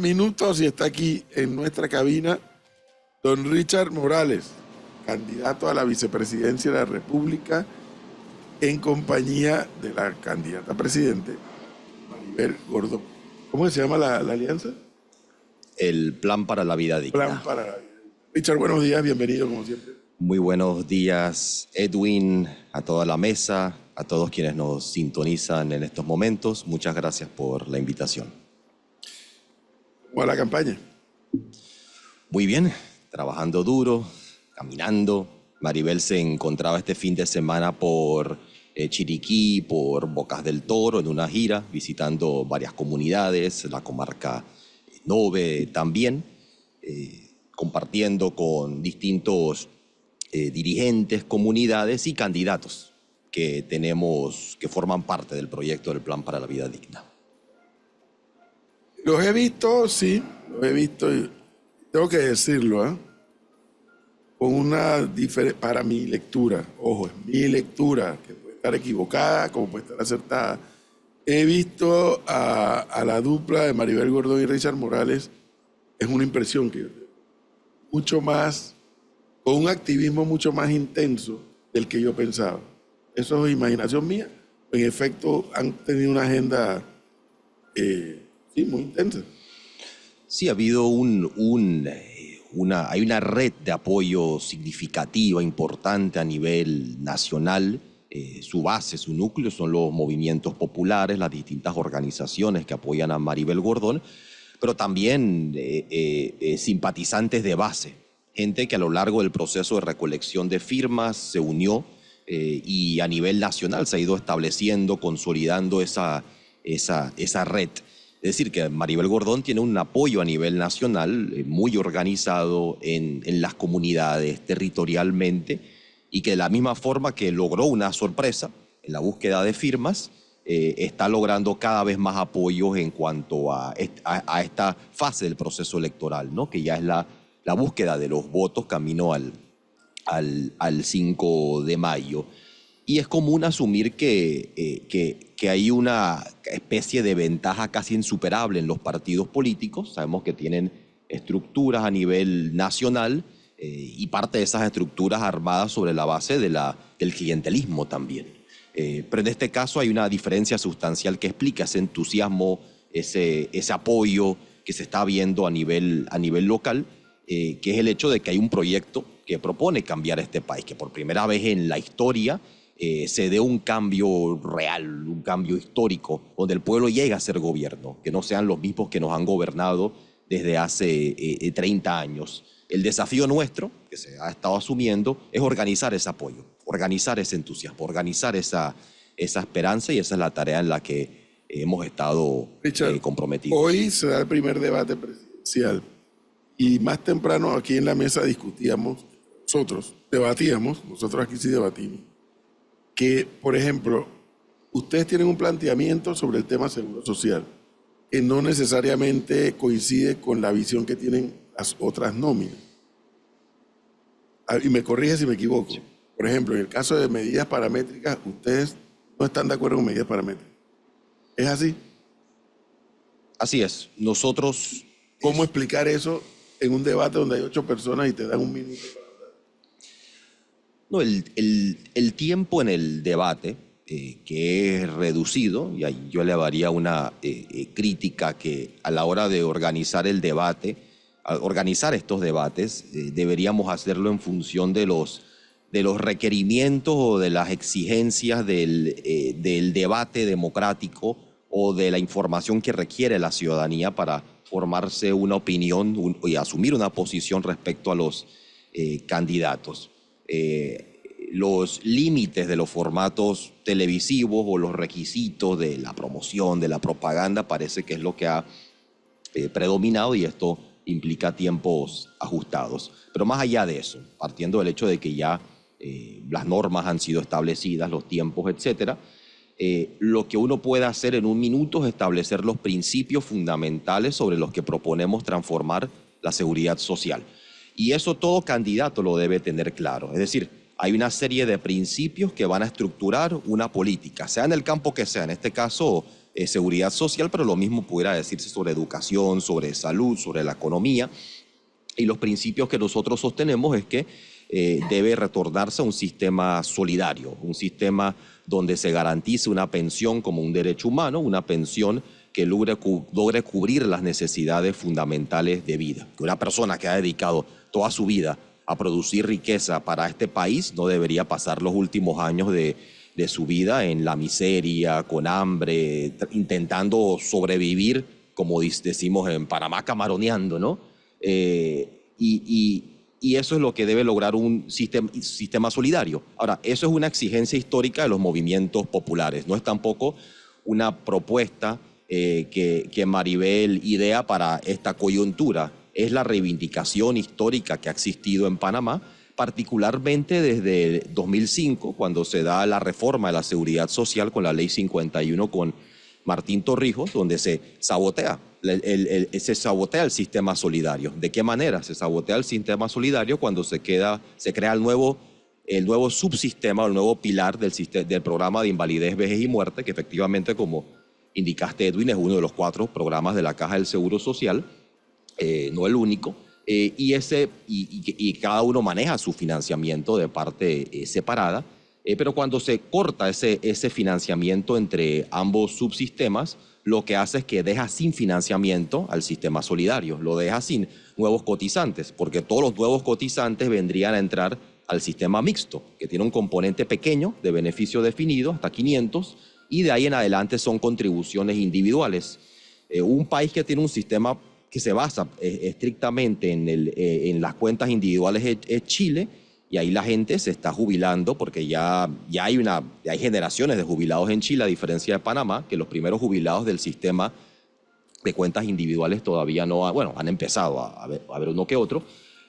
minutos y está aquí en nuestra cabina don Richard Morales, candidato a la vicepresidencia de la República en compañía de la candidata presidente Maribel Gordo. ¿Cómo se llama la, alianza? El Plan para la Vida Digna. para la Richard, buenos días, bienvenido como siempre. Muy buenos días, Edwin, a toda la mesa, a todos quienes nos sintonizan en estos momentos. Muchas gracias por la invitación. ¿Cómo la campaña. Muy bien, trabajando duro, caminando. Maribel se encontraba este fin de semana por eh, Chiriquí, por Bocas del Toro, en una gira, visitando varias comunidades, la comarca eh, Nove también, eh, compartiendo con distintos dirigentes, comunidades y candidatos que tenemos, que forman parte del proyecto del Plan para la Vida Digna. Los he visto, sí, los he visto, tengo que decirlo, ¿eh? con una para mi lectura, ojo, es mi lectura, que puede estar equivocada, como puede estar acertada. He visto a, la dupla de Maribel Gordón y Richard Morales, es una impresión que mucho más, con un activismo mucho más intenso del que yo pensaba. Eso es imaginación mía, en efecto han tenido una agenda... Eh, Sí, muy Sí, ha habido un, eh, una, hay una red de apoyo significativa, importante a nivel nacional. Eh, su base, su núcleo son los movimientos populares, las distintas organizaciones que apoyan a Maribel Gordón, pero también eh, simpatizantes de base, gente que a lo largo del proceso de recolección de firmas se unió y a nivel nacional se ha ido estableciendo, consolidando esa, esa, esa red. Es decir, que Maribel Gordón tiene un apoyo a nivel nacional eh, muy organizado en, las comunidades territorialmente y que de la misma forma que logró una sorpresa en la búsqueda de firmas, eh, está logrando cada vez más apoyos en cuanto a, esta fase del proceso electoral, que ya es la, búsqueda de los votos camino al 5 de mayo. Y es común asumir eh, que, que, hay una especie de ventaja casi insuperable en los partidos políticos. Sabemos que tienen estructuras a nivel nacional eh, y parte de esas estructuras armadas sobre la base de la, del clientelismo también. Eh, pero en este caso hay una diferencia sustancial que explica ese entusiasmo, ese, apoyo que se está viendo a nivel, a nivel local, que es el hecho de que hay un proyecto que propone cambiar este país, que por primera vez en la historia eh, se dé un cambio real, un cambio histórico, donde el pueblo llegue a ser gobierno, que no sean los mismos que nos han gobernado desde hace 30 eh, eh, años. El desafío nuestro, que se ha estado asumiendo, es organizar ese apoyo, organizar ese entusiasmo, organizar esa, esa esperanza y esa es la tarea en la que hemos estado Richard, comprometidos. Hoy será el primer debate presidencial y más temprano aquí en la mesa discutíamos, nosotros debatíamos, nosotros aquí sí debatimos que, por ejemplo, ustedes tienen un planteamiento sobre el tema seguro social, que no necesariamente coincide con la visión que tienen las otras nóminas. Ah, y me corrige si me equivoco. Por ejemplo, en el caso de medidas paramétricas, ustedes no están de acuerdo con medidas paramétricas. ¿Es así? Así es. Nosotros... ¿Cómo explicar eso en un debate donde hay ocho personas y te dan un minuto? No, el, tiempo en el debate, eh, que es reducido, y ahí yo le daría una eh, eh, crítica que a la hora de organizar el debate, organizar estos debates, deberíamos hacerlo en función de los, de los requerimientos o de las exigencias del, debate democrático o de la información que requiere la ciudadanía para formarse una opinión y asumir una posición respecto a los candidatos. Eh, los límites de los formatos televisivos o los requisitos de la promoción, de la propaganda, parece que es lo que ha eh, predominado y esto implica tiempos ajustados. Pero más allá de eso, partiendo del hecho de que ya eh, las normas han sido establecidas, los tiempos, etcétera, lo que uno puede hacer en un minuto es establecer los principios fundamentales sobre los que proponemos transformar la seguridad social. Y eso todo candidato lo debe tener claro. Es decir, hay una serie de principios que van a estructurar una política, sea en el campo que sea, en este caso eh, seguridad social, pero lo mismo pudiera decirse sobre educación, sobre salud, sobre la economía. Y los principios que nosotros sostenemos es que eh, debe retornarse a un sistema solidario, un sistema donde se garantice una pensión como un derecho humano, una pensión que logre, cubrir las necesidades fundamentales de vida. Que una persona que ha dedicado toda su vida a producir riqueza para este país no debería pasar los últimos años de, su vida en la miseria, con hambre, intentando sobrevivir, como decimos en Panamá, camaroneando, ¿no? Eh, y, eso es lo que debe lograr un sistema, sistema solidario. Ahora, eso es una exigencia histórica de los movimientos populares, no es tampoco una propuesta eh, que, que Maribel idea para esta coyuntura. Es la reivindicación histórica que ha existido en Panamá, particularmente desde 2005, cuando se da la reforma de la seguridad social con la ley 51 con Martín Torrijos, donde se sabotea, el, sabotea el sistema solidario. ¿De qué manera? Se sabotea el sistema solidario cuando se, queda, se crea el nuevo, el nuevo subsistema, el nuevo pilar del, del programa de invalidez, vejez y muerte, que efectivamente, como indicaste, Edwin, es uno de los cuatro programas de la Caja del Seguro Social, eh, no el único. Eh, y, ese, y, cada uno maneja su financiamiento de parte eh, separada, pero cuando se corta ese, ese financiamiento entre ambos subsistemas, lo que hace es que deja sin financiamiento al sistema solidario, lo deja sin nuevos cotizantes, porque todos los nuevos cotizantes vendrían a entrar al sistema mixto, que tiene un componente pequeño de beneficio definido, hasta 500, y de ahí en adelante son contribuciones individuales. Eh, un país que tiene un sistema que se basa eh, estrictamente en, el, eh, en, las cuentas individuales es, Chile y ahí la gente se está jubilando porque ya, ya, hay una, hay generaciones de jubilados en Chile, a diferencia de Panamá, que los primeros jubilados del sistema de cuentas individuales todavía no, bueno, han empezado a, ver, a, ver, uno que otro,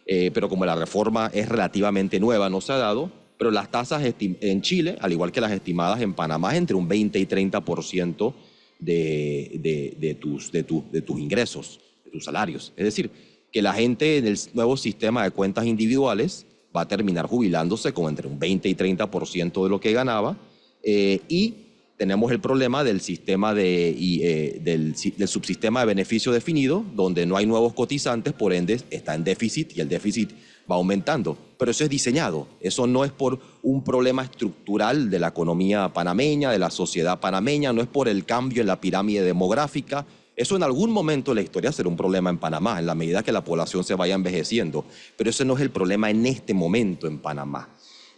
pero como la reforma es relativamente nueva, no se ha dado, pero las tasas en Chile, al igual que las estimadas en Panamá, es entre un 20 y 30% de, de, tus, ingresos, de tus salarios. Es decir, que la gente en el nuevo sistema de cuentas individuales va a terminar jubilándose con entre un 20 y 30% de lo que ganaba eh, y tenemos el problema del sistema eh, del, del, subsistema de beneficio definido, donde no hay nuevos cotizantes, por ende está en déficit y el déficit va aumentando pero eso es diseñado. Eso no es por un problema estructural de la economía panameña, de la sociedad panameña, no es por el cambio en la pirámide demográfica. Eso en algún momento de la historia será un problema en Panamá, en la medida que la población se vaya envejeciendo, pero ese no es el problema en este momento en Panamá.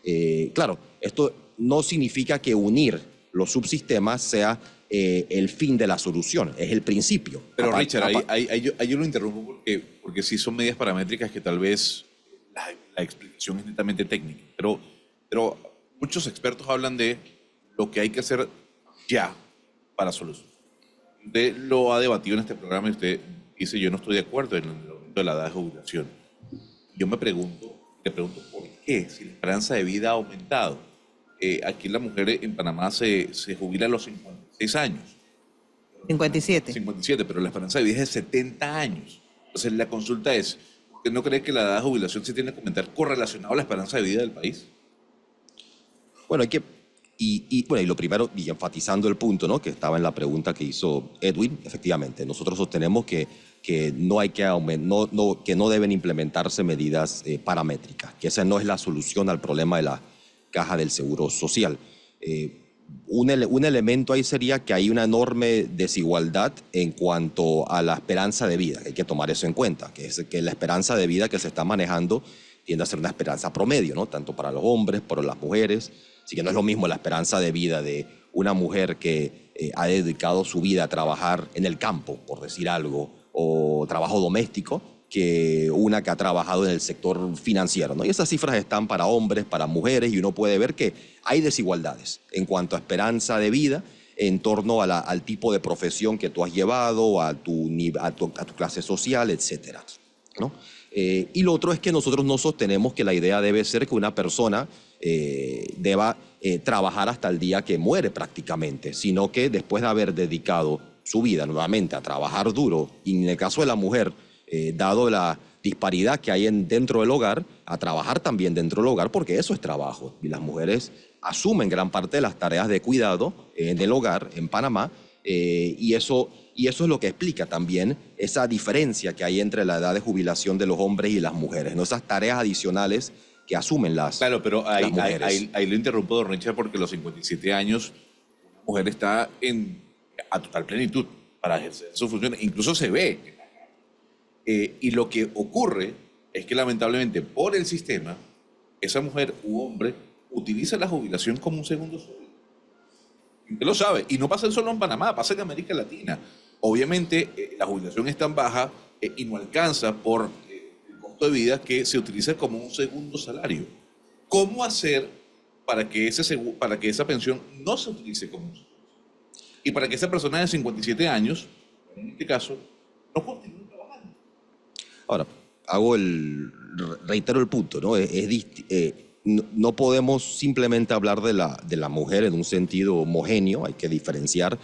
Eh, claro, esto no significa que unir los subsistemas sea eh, el fin de la solución, es el principio. Pero Richard, ahí, yo, lo interrumpo porque, porque son medidas paramétricas que tal vez la, explicación es netamente técnica, pero, pero muchos expertos hablan de lo que hay que hacer ya para solucionar. Usted lo ha debatido en este programa y usted dice, yo no estoy de acuerdo en el aumento de la edad de jubilación. Yo me pregunto, te pregunto por qué, si la esperanza de vida ha aumentado. Eh, aquí la mujer en Panamá se, se jubila a los 56 años. 57. 57, pero la esperanza de vida es de 70 años. Entonces la consulta es, ¿Usted no cree que la edad de jubilación se tiene que comentar correlacionado a la esperanza de vida del país? Bueno, hay que y, bueno, y lo primero, y enfatizando el punto ¿no? que estaba en la pregunta que hizo Edwin, efectivamente, nosotros sostenemos que, que no hay que no, que no deben implementarse medidas eh, paramétricas, que esa no es la solución al problema de la caja del seguro social. Eh, un, elemento ahí sería que hay una enorme desigualdad en cuanto a la esperanza de vida, hay que tomar eso en cuenta, que es que la esperanza de vida que se está manejando tiende a ser una esperanza promedio, ¿no? Tanto para los hombres, para las mujeres, así que no es lo mismo la esperanza de vida de una mujer que eh, ha dedicado su vida a trabajar en el campo, por decir algo, o trabajo doméstico, que una que ha trabajado en el sector financiero. Y esas cifras están para hombres, para mujeres, y uno puede ver que hay desigualdades en cuanto a esperanza de vida, en torno al tipo de profesión que tú has llevado, a tu, clase social, etc. ¿no? Eh, y lo otro es que nosotros no sostenemos que la idea debe ser que una persona eh, deba eh, trabajar hasta el día que muere prácticamente, sino que después de haber dedicado su vida nuevamente a trabajar duro, y en el caso de la mujer, eh, dado la disparidad que hay en, dentro del hogar, a trabajar también dentro del hogar, porque eso es trabajo. Y las mujeres asumen gran parte de las tareas de cuidado eh, en el hogar en Panamá, eh, y, eso, y eso es lo que explica también esa diferencia que hay entre la edad de jubilación de los hombres y las mujeres, ¿no? esas tareas adicionales que asumen las Claro, pero ahí, lo interrumpo, don porque los 57 años una mujer está en, a total plenitud para ejercer su función, Incluso se ve eh, y lo que ocurre es que lamentablemente por el sistema, esa mujer u hombre utiliza la jubilación como un segundo sueldo. Usted lo sabe, y no pasa solo en Panamá, pasa en América Latina. Obviamente eh, la jubilación es tan baja eh, y no alcanza por el costo de vida que se utiliza como un segundo salario. ¿Cómo hacer para que, ese, para que esa pensión no se utilice como un segundo? Y para que esa persona de 57 años, en este caso, no Ahora, hago el, reitero el punto, ¿no? Es, eh, no, podemos simplemente hablar de la, de la mujer en un sentido homogéneo, hay que diferenciar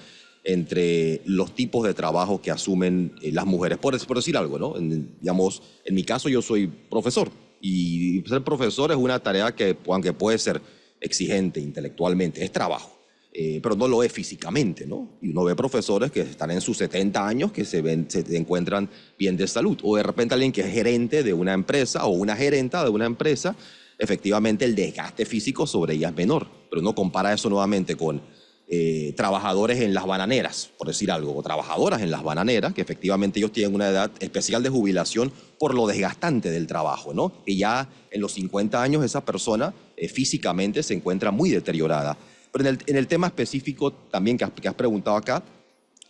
entre los tipos de trabajo que asumen eh, las mujeres. Por, decir algo, ¿no? digamos, en mi caso yo soy profesor y ser profesor es una tarea que, aunque puede ser exigente intelectualmente, es trabajo. Eh, pero no lo es físicamente, ¿no? Y uno ve profesores que están en sus 70 años que se, ven, se encuentran bien de salud, o de repente alguien que es gerente de una empresa o una gerenta de una empresa, efectivamente el desgaste físico sobre ella es menor, pero uno compara eso nuevamente con eh, trabajadores en las bananeras, por decir algo, o trabajadoras en las bananeras, que efectivamente ellos tienen una edad especial de jubilación por lo desgastante del trabajo, ¿no? Y ya en los 50 años esa persona eh, físicamente se encuentra muy deteriorada. Pero en el, tema específico también que has, preguntado acá,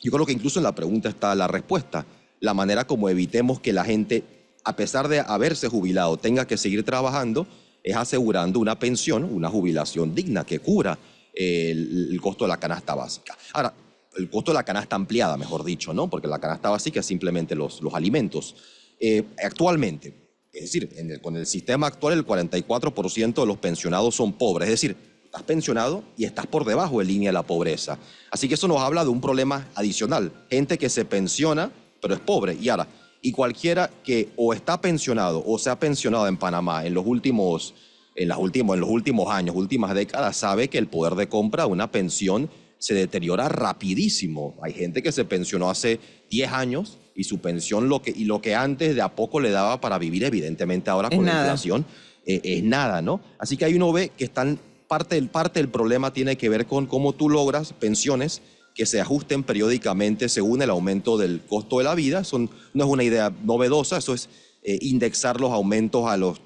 yo creo que incluso en la pregunta está la respuesta, la manera como evitemos que la gente, a pesar de haberse jubilado, tenga que seguir trabajando, es asegurando una pensión, una jubilación digna que cubra eh, el, costo de la canasta básica. Ahora, el costo de la canasta ampliada, mejor dicho, ¿no? Porque la canasta básica es simplemente los, alimentos. Eh, actualmente, es decir, con el sistema actual el 44% de los pensionados son pobres, es decir, estás pensionado y estás por debajo de línea de la pobreza. Así que eso nos habla de un problema adicional. Gente que se pensiona, pero es pobre. Y ahora, y cualquiera que o está pensionado o se ha pensionado en Panamá en los últimos, en las en los últimos años, últimas décadas, sabe que el poder de compra de una pensión se deteriora rapidísimo. Hay gente que se pensionó hace 10 años y su pensión lo que, y lo que antes de a poco le daba para vivir, evidentemente ahora con la inflación, eh, es nada, ¿no? Así que ahí uno ve que están parte del, parte problema tiene que ver con cómo tú logras pensiones que se ajusten periódicamente según el aumento del costo de la vida. Son, no es una idea novedosa, eso es eh, indexar los aumentos a los,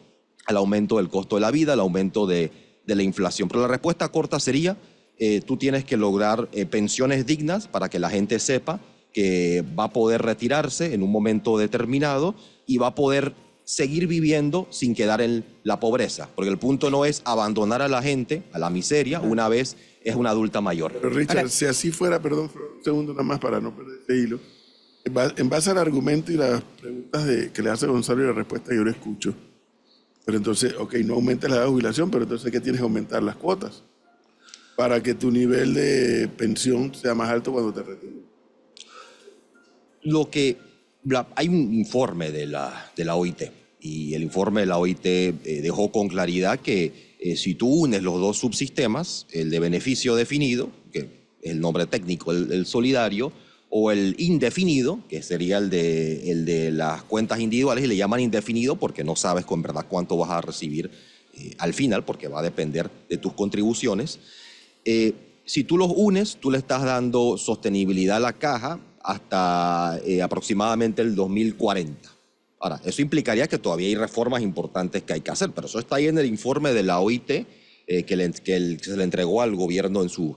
al aumento del costo de la vida, al aumento de, la inflación. Pero la respuesta corta sería, eh, tú tienes que lograr eh, pensiones dignas para que la gente sepa que va a poder retirarse en un momento determinado y va a poder seguir viviendo sin quedar en la pobreza, porque el punto no es abandonar a la gente a la miseria una vez es una adulta mayor. Richard, si así fuera, perdón, un segundo nada más para no perder ese hilo, en base al argumento y las preguntas que le hace Gonzalo y la respuesta yo lo escucho, pero entonces, ok, no aumentes la edad de jubilación, pero entonces, ¿qué tienes que aumentar las cuotas? Para que tu nivel de pensión sea más alto cuando te retires. Lo que hay un informe de la, OIT y el informe de la OIT eh, dejó con claridad que eh, si tú unes los dos subsistemas, el de beneficio definido, que es el nombre técnico, el, solidario, o el indefinido, que sería el de, las cuentas individuales, y le llaman indefinido porque no sabes con verdad cuánto vas a recibir eh, al final, porque va a depender de tus contribuciones. si tú los unes, tú le estás dando sostenibilidad a la caja hasta eh, aproximadamente el 2040. Ahora, eso implicaría que todavía hay reformas importantes que hay que hacer, pero eso está ahí en el informe de la OIT eh, que, se le entregó al gobierno en su,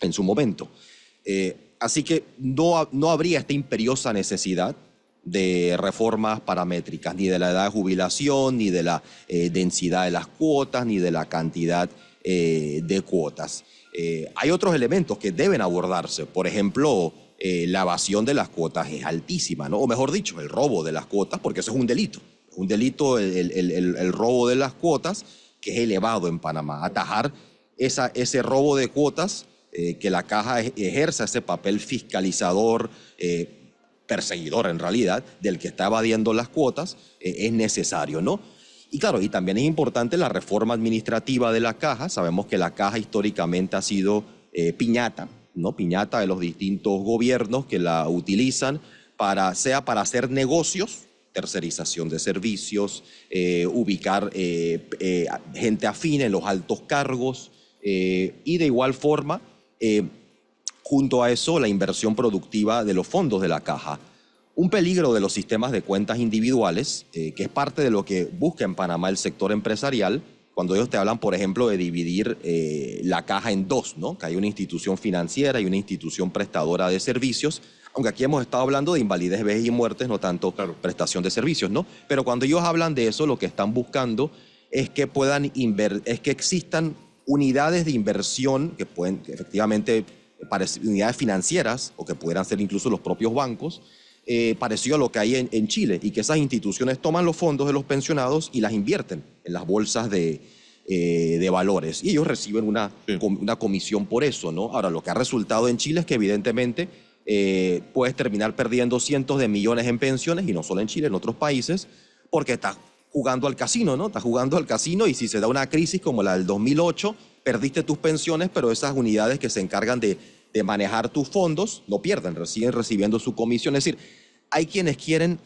en su momento. Eh, así que no, no habría esta imperiosa necesidad de reformas paramétricas, ni de la edad de jubilación, ni de la densidad de las cuotas, ni de la cantidad de cuotas. hay otros elementos que deben abordarse, por ejemplo, eh, la evasión de las cuotas es altísima, ¿no? O mejor dicho, el robo de las cuotas, porque eso es un delito. Un delito, el, robo de las cuotas, que es elevado en Panamá. Atajar esa, ese robo de cuotas, eh, que la caja e, ejerza ese papel fiscalizador, eh, perseguidor en realidad, del que está evadiendo las cuotas, es necesario, ¿no? Y claro, y también es importante la reforma administrativa de la caja. Sabemos que la caja históricamente ha sido piñata ¿no? piñata de los distintos gobiernos que la utilizan, para, sea para hacer negocios, tercerización de servicios, eh, ubicar eh, eh, gente afín en los altos cargos y de igual forma, junto a eso, la inversión productiva de los fondos de la caja. Un peligro de los sistemas de cuentas individuales, que es parte de lo que busca en Panamá el sector empresarial, cuando ellos te hablan, por ejemplo, de dividir eh, la caja en dos, ¿no? Que hay una institución financiera y una institución prestadora de servicios, aunque aquí hemos estado hablando de invalidez, vejez y muertes, no tanto prestación de servicios, ¿no? Pero cuando ellos hablan de eso, lo que están buscando es que puedan es que existan unidades de inversión que pueden efectivamente efectivamente unidades financieras o que pudieran ser incluso los propios bancos eh, parecido a lo que hay en, Chile y que esas instituciones toman los fondos de los pensionados y las invierten en las bolsas de, eh, valores y ellos reciben una, una comisión por eso, ¿no? Ahora, lo que ha resultado en Chile es que evidentemente eh, puedes terminar perdiendo cientos de millones en pensiones y no solo en Chile, en otros países, porque estás jugando al casino, ¿no? Estás jugando al casino y si se da una crisis como la del 2008, perdiste tus pensiones, pero esas unidades que se encargan de, de manejar tus fondos no pierden, siguen recibiendo su comisión. Es decir, hay quienes quieren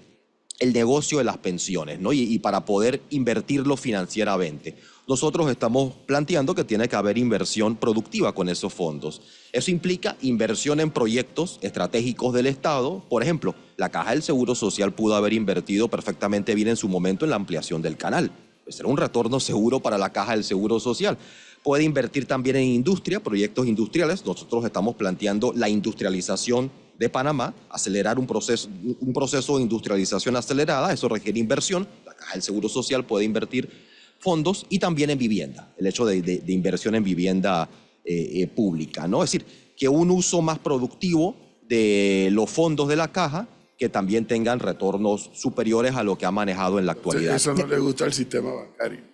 el negocio de las pensiones, ¿no? Y, para poder invertirlo financieramente. Nosotros estamos planteando que tiene que haber inversión productiva con esos fondos. Eso implica inversión en proyectos estratégicos del Estado. Por ejemplo, la Caja del Seguro Social pudo haber invertido perfectamente bien en su momento en la ampliación del canal. Será pues un retorno seguro para la Caja del Seguro Social. Puede invertir también en industria, proyectos industriales. Nosotros estamos planteando la industrialización de Panamá, acelerar un proceso, un proceso de industrialización acelerada, eso requiere inversión, la Caja del Seguro Social puede invertir fondos y también en vivienda, el hecho de, inversión en vivienda eh, eh, pública, ¿no? Es decir, que un uso más productivo de los fondos de la caja que también tengan retornos superiores a lo que ha manejado en la actualidad. Eso no le gusta al sistema bancario.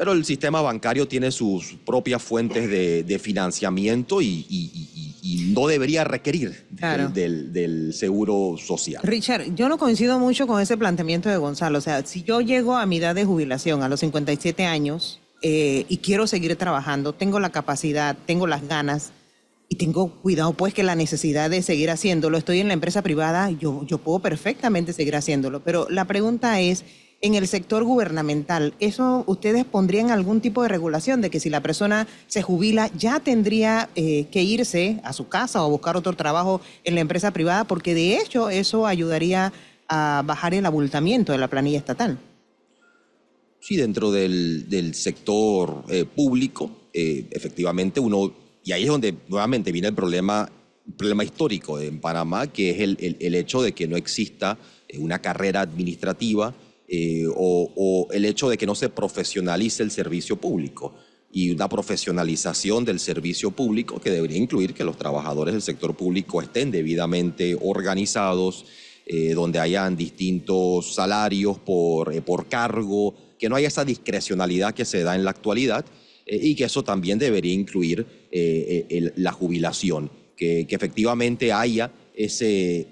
Pero el sistema bancario tiene sus propias fuentes de, financiamiento y, no debería requerir del, seguro social. Richard, yo no coincido mucho con ese planteamiento de Gonzalo. O sea, si yo llego a mi edad de jubilación, a los 57 años, eh, y quiero seguir trabajando, tengo la capacidad, tengo las ganas, y tengo cuidado pues que la necesidad de seguir haciéndolo, estoy en la empresa privada, yo puedo perfectamente seguir haciéndolo, pero la pregunta es, en el sector gubernamental, ¿eso ustedes pondrían algún tipo de regulación de que si la persona se jubila ya tendría eh, que irse a su casa o buscar otro trabajo en la empresa privada? Porque de hecho eso ayudaría a bajar el abultamiento de la planilla estatal. Sí, dentro del, sector eh, público, eh, efectivamente uno, y ahí es donde nuevamente viene el problema, problema histórico en Panamá, que es el hecho de que no exista una carrera administrativa eh, o, el hecho de que no se profesionalice el servicio público y una profesionalización del servicio público que debería incluir que los trabajadores del sector público estén debidamente organizados, eh, donde hayan distintos salarios por, eh, por cargo, que no haya esa discrecionalidad que se da en la actualidad y que eso también debería incluir la jubilación, que, efectivamente haya ese,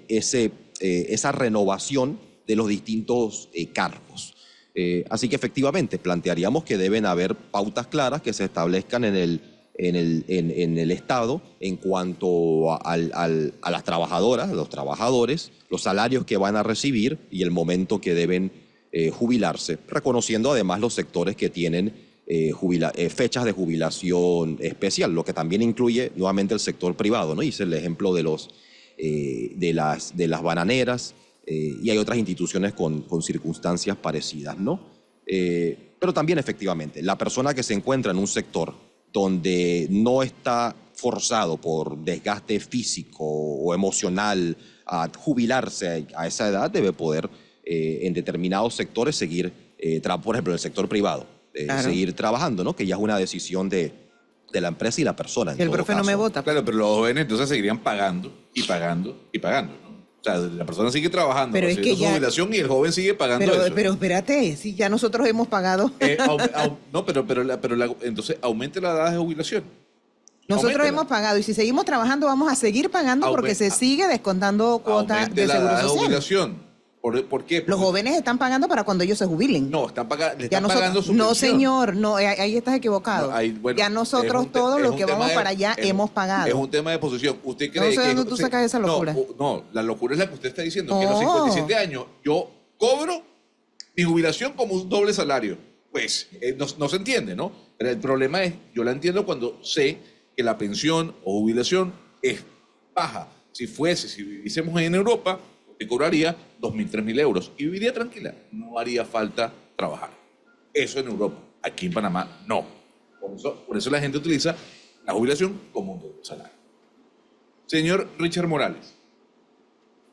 esa renovación de los distintos eh, cargos. Eh, así que efectivamente, plantearíamos que deben haber pautas claras que se establezcan en el, en el, en, el Estado en cuanto a, las trabajadoras, los trabajadores, los salarios que van a recibir y el momento que deben eh, jubilarse, reconociendo además los sectores que tienen fechas de jubilación especial, lo que también incluye nuevamente el sector privado, ¿no? Hice el ejemplo de, los, de, las, de las bananeras, eh, y hay otras instituciones con, circunstancias parecidas, ¿no? Eh, pero también efectivamente, la persona que se encuentra en un sector donde no está forzado por desgaste físico o emocional a jubilarse a esa edad, debe poder eh, en determinados sectores seguir, por ejemplo, en el sector privado, seguir trabajando, ¿no? que ya es una decisión de, la empresa y la persona. el profe no me vota. Claro, pero los jóvenes entonces seguirían pagando y pagando y pagando. O sea, la persona sigue trabajando, pero es que jubilación y el joven sigue pagando pero, Pero espérate, si ya nosotros hemos pagado. Eh, no, pero, pero, pero entonces aumente la edad de jubilación. Nosotros hemos pagado y si seguimos trabajando vamos a seguir pagando porque se sigue descontando cuotas de seguro la De jubilación ¿Por, qué? los jóvenes están pagando para cuando ellos se jubilen. No, están, pagando. pagando su No, señor, no, eh, ahí estás equivocado. ya nosotros todos los que vamos para allá hemos pagado. Es un tema de posición. ¿Usted cree no sé que, tú sacas esa locura. No, la locura es la que usted está diciendo, que a los 57 años yo cobro mi jubilación como un doble salario. Pues eh, no, se entiende, ¿no? Pero el problema es, yo la entiendo cuando sé que la pensión o jubilación es baja. Si fuese, si viviésemos en Europa te cobraría 2.000, 3.000 euros y viviría tranquila. No haría falta trabajar. Eso en Europa. Aquí en Panamá no. Por eso, la gente utiliza la jubilación como un salario. Señor Richard Morales,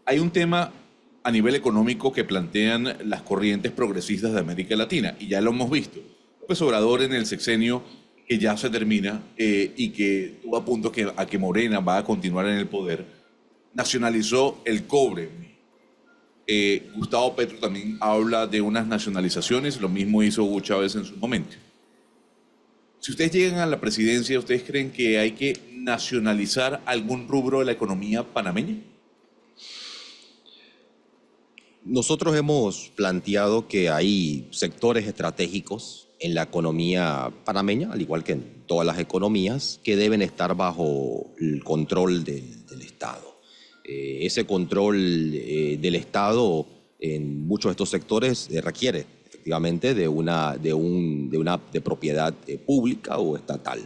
hay un tema a nivel económico que plantean las corrientes progresistas de América Latina y ya lo hemos visto. López Obrador en el sexenio que ya se termina eh, y que tuvo a punto que, a que Morena va a continuar en el poder, nacionalizó el cobre, eh, Gustavo Petro también habla de unas nacionalizaciones, lo mismo hizo Hugo Chávez en su momento. Si ustedes llegan a la presidencia, ¿ustedes creen que hay que nacionalizar algún rubro de la economía panameña? Nosotros hemos planteado que hay sectores estratégicos en la economía panameña, al igual que en todas las economías, que deben estar bajo el control del Estado. Eh, ese control eh, del Estado en muchos de estos sectores eh, requiere efectivamente de una, de una de propiedad pública o estatal.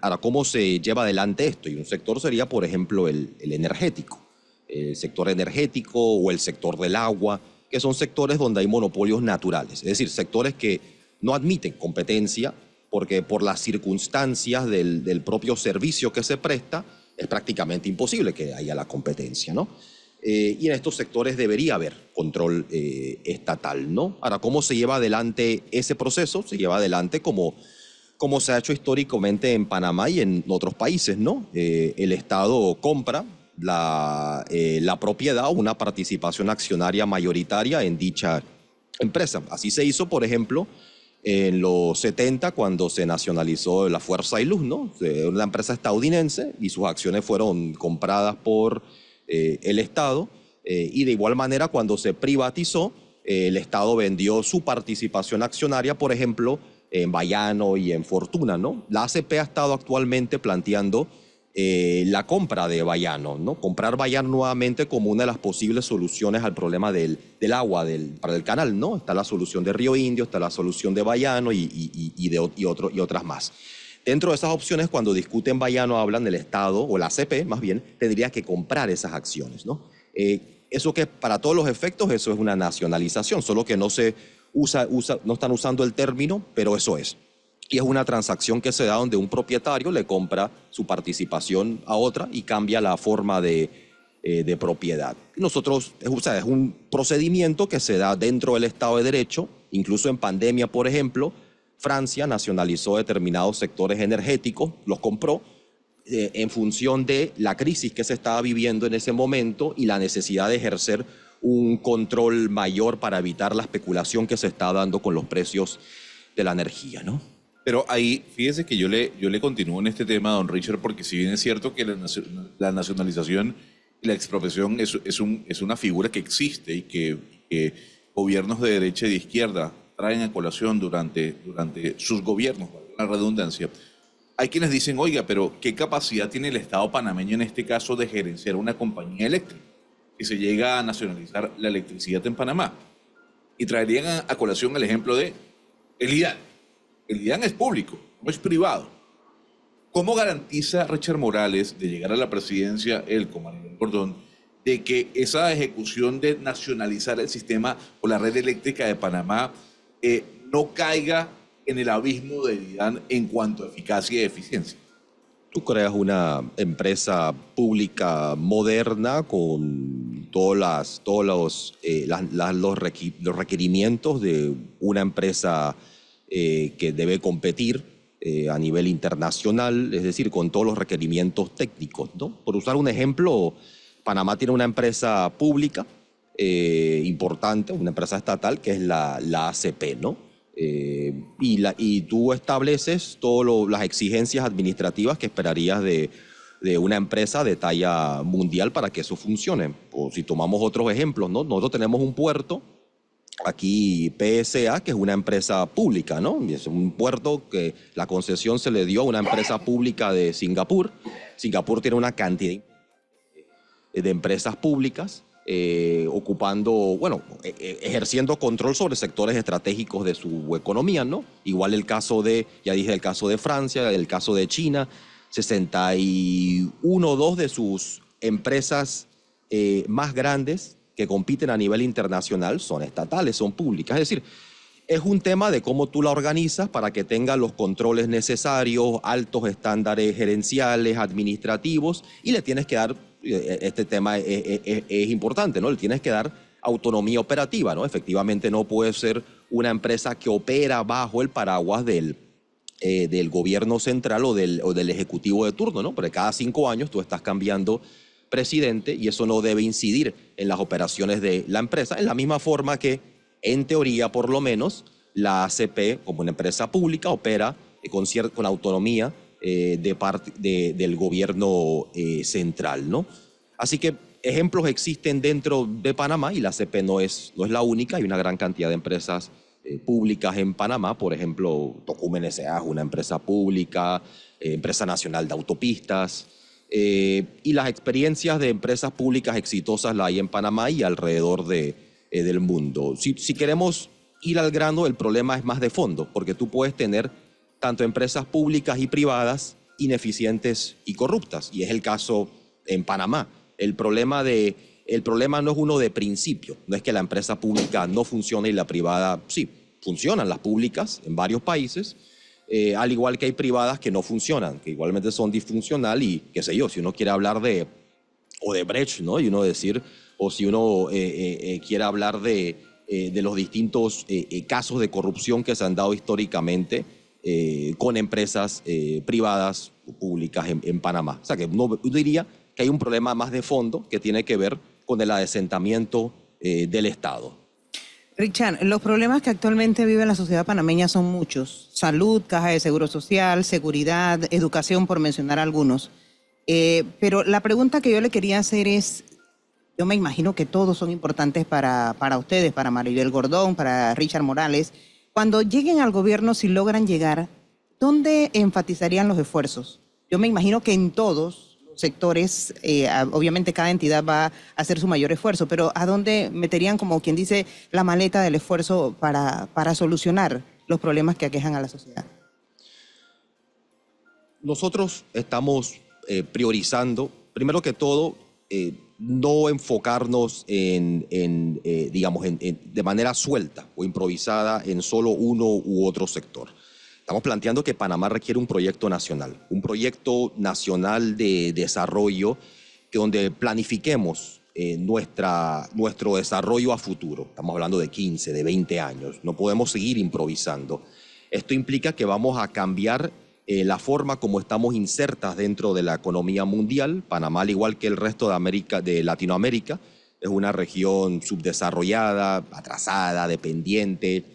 ahora, ¿cómo se lleva adelante esto? Y un sector sería, por ejemplo, el, energético, el sector energético o el sector del agua, que son sectores donde hay monopolios naturales, es decir, sectores que no admiten competencia porque por las circunstancias del propio servicio que se presta, es prácticamente imposible que haya la competencia, ¿no? Eh, y en estos sectores debería haber control eh, estatal, ¿no? Ahora, ¿cómo se lleva adelante ese proceso? Se lleva adelante como, como se ha hecho históricamente en Panamá y en otros países, ¿no? Eh, el Estado compra la, la propiedad, una participación accionaria mayoritaria en dicha empresa. Así se hizo, por ejemplo, en los 70 cuando se nacionalizó la Fuerza y Luz, ¿no? Una empresa estadounidense y sus acciones fueron compradas por eh, el Estado eh, y de igual manera cuando se privatizó, eh, el Estado vendió su participación accionaria, por ejemplo, en Bayano y en Fortuna, ¿no? La ACP ha estado actualmente planteando eh, la compra de Bayano, ¿no? Comprar Bayano nuevamente como una de las posibles soluciones al problema del, del agua del, para el canal, ¿no? Está la solución de Río Indio, está la solución de Bayano y, de, y otras más. Dentro de esas opciones, cuando discuten Bayano, hablan del Estado, o la CP más bien, tendría que comprar esas acciones, ¿no? Eh, eso que para todos los efectos, eso es una nacionalización, solo que no se usa, usa no están usando el término, pero eso es y es una transacción que se da donde un propietario le compra su participación a otra y cambia la forma de, eh, propiedad. Nosotros, es, un procedimiento que se da dentro del Estado de Derecho, incluso en pandemia, por ejemplo, Francia nacionalizó determinados sectores energéticos, los compró eh, en función de la crisis que se estaba viviendo en ese momento y la necesidad de ejercer un control mayor para evitar la especulación que se está dando con los precios de la energía, ¿no? Pero ahí, fíjese que yo le, yo le continúo en este tema don Richard, porque si bien es cierto que la, nacionalización y la expropiación es, es, un, es, una figura que existe y que, gobiernos de derecha y de izquierda traen a colación durante, durante sus gobiernos, la redundancia. Hay quienes dicen, oiga, pero ¿qué capacidad tiene el Estado panameño en este caso de gerenciar una compañía eléctrica? que se llega a nacionalizar la electricidad en Panamá. Y traerían a, colación el ejemplo de el el IDAN es público, no es privado. ¿Cómo garantiza Richard Morales de llegar a la presidencia, el como Manuel Gordón, de que esa ejecución de nacionalizar el sistema o la red eléctrica de Panamá eh, no caiga en el abismo de IDAN en cuanto a eficacia y eficiencia? tú creas una empresa pública moderna con todas todos los, eh, los, requerimientos de una empresa eh, que debe competir eh, a nivel internacional, es decir, con todos los requerimientos técnicos. ¿no? Por usar un ejemplo, Panamá tiene una empresa pública eh, importante, una empresa estatal, que es la, la ACP, ¿no? y, y, tú estableces todas las exigencias administrativas que esperarías de, de, una empresa de talla mundial para que eso funcione. O si tomamos otros ejemplos, ¿no? nosotros tenemos un puerto aquí PSA, que es una empresa pública, ¿no? Es un puerto que la concesión se le dio a una empresa pública de Singapur. Singapur tiene una cantidad de empresas públicas eh, ocupando, bueno, e, e, ejerciendo control sobre sectores estratégicos de su economía, ¿no? Igual el caso de, ya dije, el caso de Francia, el caso de China, 61 o 2 de sus empresas eh, más grandes que compiten a nivel internacional son estatales, son públicas. Es decir, es un tema de cómo tú la organizas para que tenga los controles necesarios, altos estándares gerenciales, administrativos, y le tienes que dar, eh, eh, este tema es, importante, ¿no? Le tienes que dar autonomía operativa, ¿no? Efectivamente no puede ser una empresa que opera bajo el paraguas del, eh, del gobierno central o del, o del ejecutivo de turno, ¿no? Porque cada cinco años tú estás cambiando presidente y eso no debe incidir en las operaciones de la empresa, en la misma forma que, en teoría por lo menos, la ACP, como una empresa pública, opera eh, con, con autonomía eh, de parte del gobierno eh, central. ¿no? Así que ejemplos existen dentro de Panamá y la ACP no es, no es la única, hay una gran cantidad de empresas públicas en Panamá, por ejemplo, Tocumen S.A. es una empresa pública, Empresa Nacional de Autopistas, eh, y las experiencias de empresas públicas exitosas la hay en Panamá y alrededor de, eh, del mundo. Si, si, queremos ir al grano, el problema es más de fondo, porque tú puedes tener tanto empresas públicas y privadas ineficientes y corruptas, y es el caso en Panamá. El problema, de, el problema no es uno de principio, no es que la empresa pública no funcione y la privada sí, funcionan las públicas en varios países, eh, al igual que hay privadas que no funcionan, que igualmente son disfuncional y qué sé yo, si uno quiere hablar de o de Brecht, ¿no? Y uno decir, o si uno eh, eh, quiere hablar de, de los distintos casos de corrupción que se han dado históricamente con empresas privadas públicas en, en, Panamá. O sea que uno diría que hay un problema más de fondo que tiene que ver con el adesentamiento del Estado. Richard, los problemas que actualmente vive la sociedad panameña son muchos. Salud, caja de seguro social, seguridad, educación, por mencionar algunos. Eh, pero la pregunta que yo le quería hacer es, yo me imagino que todos son importantes para, para ustedes, para Maribel Gordón, para Richard Morales. Cuando lleguen al gobierno, si logran llegar, ¿dónde enfatizarían los esfuerzos? Yo me imagino que en todos, sectores, eh, obviamente cada entidad va a hacer su mayor esfuerzo, pero ¿a dónde meterían, como quien dice, la maleta del esfuerzo para, para solucionar los problemas que aquejan a la sociedad? Nosotros estamos eh, priorizando, primero que todo, eh, no enfocarnos en, digamos, de manera suelta o improvisada en solo uno u otro sector. Estamos planteando que Panamá requiere un proyecto nacional, un proyecto nacional de desarrollo que donde planifiquemos eh, nuestra, nuestro desarrollo a futuro. Estamos hablando de 15, de 20 años. No podemos seguir improvisando. Esto implica que vamos a cambiar eh, la forma como estamos insertas dentro de la economía mundial. Panamá, al igual que el resto de, América, de Latinoamérica, es una región subdesarrollada, atrasada, dependiente,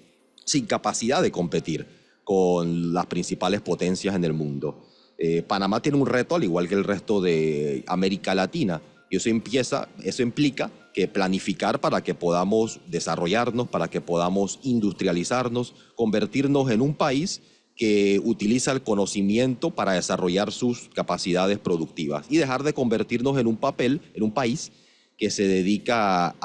sin capacidad de competir con las principales potencias en el mundo. Eh, Panamá tiene un reto al igual que el resto de América Latina y eso, empieza, eso implica que planificar para que podamos desarrollarnos, para que podamos industrializarnos, convertirnos en un país que utiliza el conocimiento para desarrollar sus capacidades productivas y dejar de convertirnos en un papel, en un país que se dedica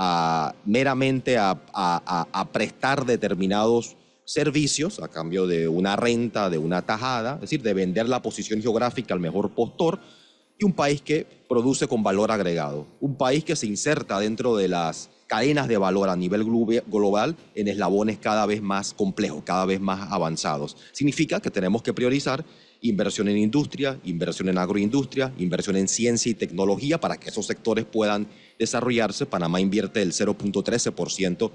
meramente a, a prestar determinados servicios a cambio de una renta, de una tajada, es decir, de vender la posición geográfica al mejor postor, y un país que produce con valor agregado, un país que se inserta dentro de las cadenas de valor a nivel global en eslabones cada vez más complejos, cada vez más avanzados. Significa que tenemos que priorizar inversión en industria, inversión en agroindustria, inversión en ciencia y tecnología para que esos sectores puedan desarrollarse. Panamá invierte el 0.13%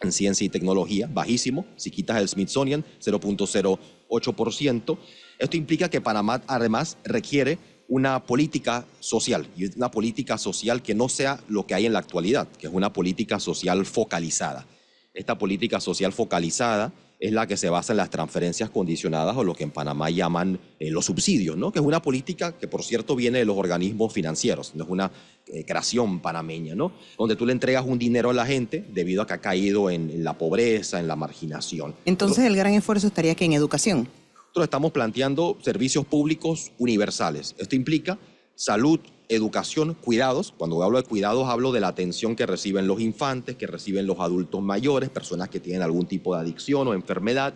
en ciencia y tecnología, bajísimo, si quitas el Smithsonian, 0.08%. Esto implica que Panamá además requiere una política social y una política social que no sea lo que hay en la actualidad, que es una política social focalizada. Esta política social focalizada es la que se basa en las transferencias condicionadas o lo que en Panamá llaman eh, los subsidios, ¿no? que es una política que por cierto viene de los organismos financieros, no es una eh, creación panameña, ¿no? donde tú le entregas un dinero a la gente debido a que ha caído en, la pobreza, en la marginación. Entonces el gran esfuerzo estaría aquí en educación. Nosotros estamos planteando servicios públicos universales. Esto implica salud, educación, cuidados. Cuando hablo de cuidados, hablo de la atención que reciben los infantes, que reciben los adultos mayores, personas que tienen algún tipo de adicción o enfermedad.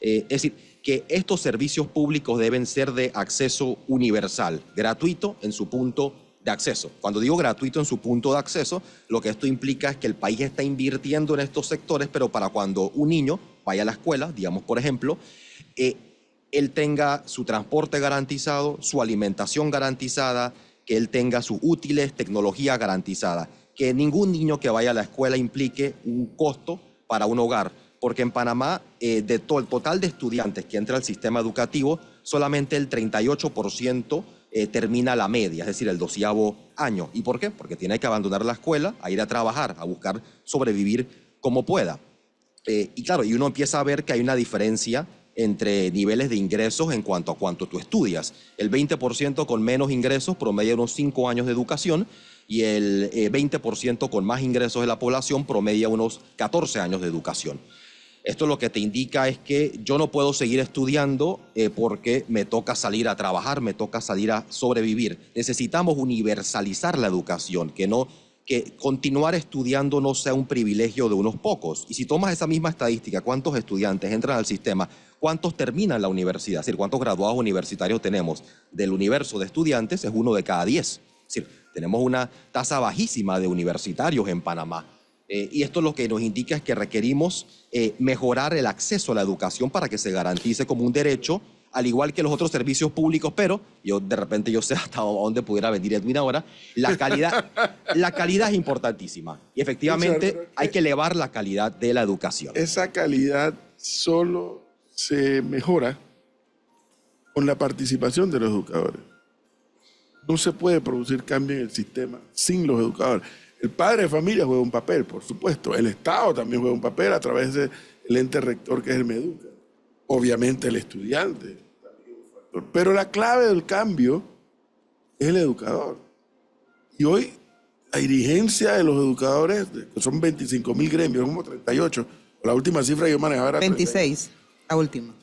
Eh, es decir, que estos servicios públicos deben ser de acceso universal, gratuito en su punto de acceso. Cuando digo gratuito en su punto de acceso, lo que esto implica es que el país está invirtiendo en estos sectores, pero para cuando un niño vaya a la escuela, digamos por ejemplo, eh, él tenga su transporte garantizado, su alimentación garantizada, que él tenga sus útiles, tecnología garantizada, que ningún niño que vaya a la escuela implique un costo para un hogar, porque en Panamá eh, de todo el total de estudiantes que entra al sistema educativo, solamente el 38% eh, termina la media, es decir, el doceavo año. ¿Y por qué? Porque tiene que abandonar la escuela, a ir a trabajar, a buscar sobrevivir como pueda. Eh, y claro, y uno empieza a ver que hay una diferencia entre niveles de ingresos en cuanto a cuánto tú estudias. El 20% con menos ingresos promedia unos 5 años de educación y el 20% eh, con más ingresos de la población promedia unos 14 años de educación. Esto lo que te indica es que yo no puedo seguir estudiando eh, porque me toca salir a trabajar, me toca salir a sobrevivir. Necesitamos universalizar la educación, que no que continuar estudiando no sea un privilegio de unos pocos. Y si tomas esa misma estadística, ¿cuántos estudiantes entran al sistema? cuántos terminan la universidad, es decir, cuántos graduados universitarios tenemos. Del universo de estudiantes es uno de cada diez. Es decir, tenemos una tasa bajísima de universitarios en Panamá. Eh, y esto lo que nos indica es que requerimos eh, mejorar el acceso a la educación para que se garantice como un derecho, al igual que los otros servicios públicos, pero yo de repente yo sé hasta dónde pudiera venir Edwin ahora, la calidad, la calidad es importantísima y efectivamente hay que elevar la calidad de la educación. Esa calidad solo se mejora con la participación de los educadores. No se puede producir cambio en el sistema sin los educadores. El padre de familia juega un papel, por supuesto. El Estado también juega un papel a través del ente rector que es el MEDUCA. Obviamente el estudiante. Pero la clave del cambio es el educador. Y hoy la dirigencia de los educadores, son 25 mil gremios, como 38, la última cifra que yo manejaba era última.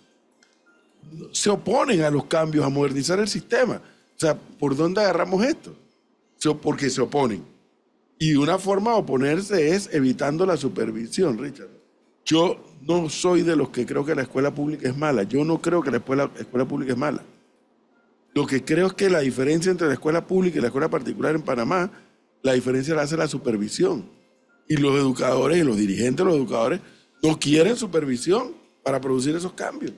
Se oponen a los cambios, a modernizar el sistema. O sea, ¿por dónde agarramos esto? Porque se oponen. Y una forma de oponerse es evitando la supervisión, Richard. Yo no soy de los que creo que la escuela pública es mala. Yo no creo que la escuela, escuela pública es mala. Lo que creo es que la diferencia entre la escuela pública y la escuela particular en Panamá, la diferencia la hace la supervisión. Y los educadores y los dirigentes, los educadores, no quieren supervisión para producir esos cambios.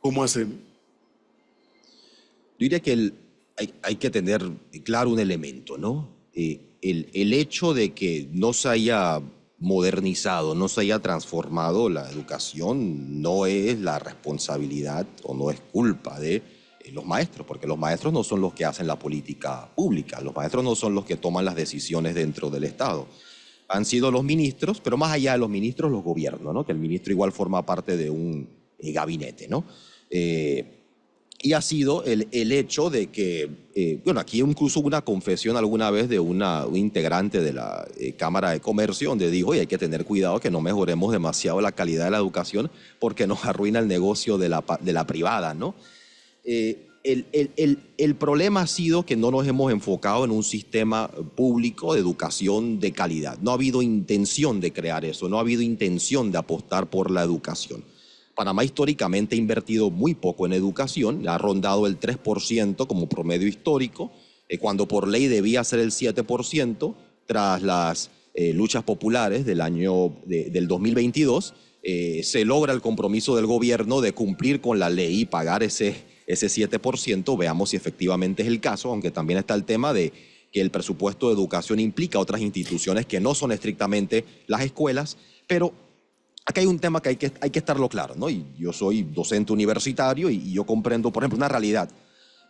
¿Cómo hacemos? Yo diría que hay, que tener claro un elemento, ¿no? Eh, el, hecho de que no se haya modernizado, no se haya transformado la educación, no es la responsabilidad o no es culpa de eh, los maestros, porque los maestros no son los que hacen la política pública, los maestros no son los que toman las decisiones dentro del Estado han sido los ministros, pero más allá de los ministros, los gobiernos, ¿no? que el ministro igual forma parte de un eh, gabinete. ¿no? Eh, y ha sido el, hecho de que, eh, bueno, aquí incluso hubo una confesión alguna vez de un integrante de la Cámara de Comercio, donde dijo, y hay que tener cuidado que no mejoremos demasiado la calidad de la educación porque nos arruina el negocio de la, de la privada, ¿no? el, problema ha sido que no nos hemos enfocado en un sistema público de educación de calidad. No ha habido intención de crear eso, no ha habido intención de apostar por la educación. Panamá históricamente ha invertido muy poco en educación, ha rondado el 3% como promedio histórico, eh, cuando por ley debía ser el 7% tras las eh, luchas populares del año del 2022. Eh, se logra el compromiso del gobierno de cumplir con la ley y pagar ese ese 7%. Veamos si efectivamente es el caso, aunque también está el tema de que el presupuesto de educación implica otras instituciones que no son estrictamente las escuelas, pero Acá hay un tema que hay que, hay estarlo claro, ¿no? Y yo soy docente universitario y, yo comprendo, por ejemplo, una realidad.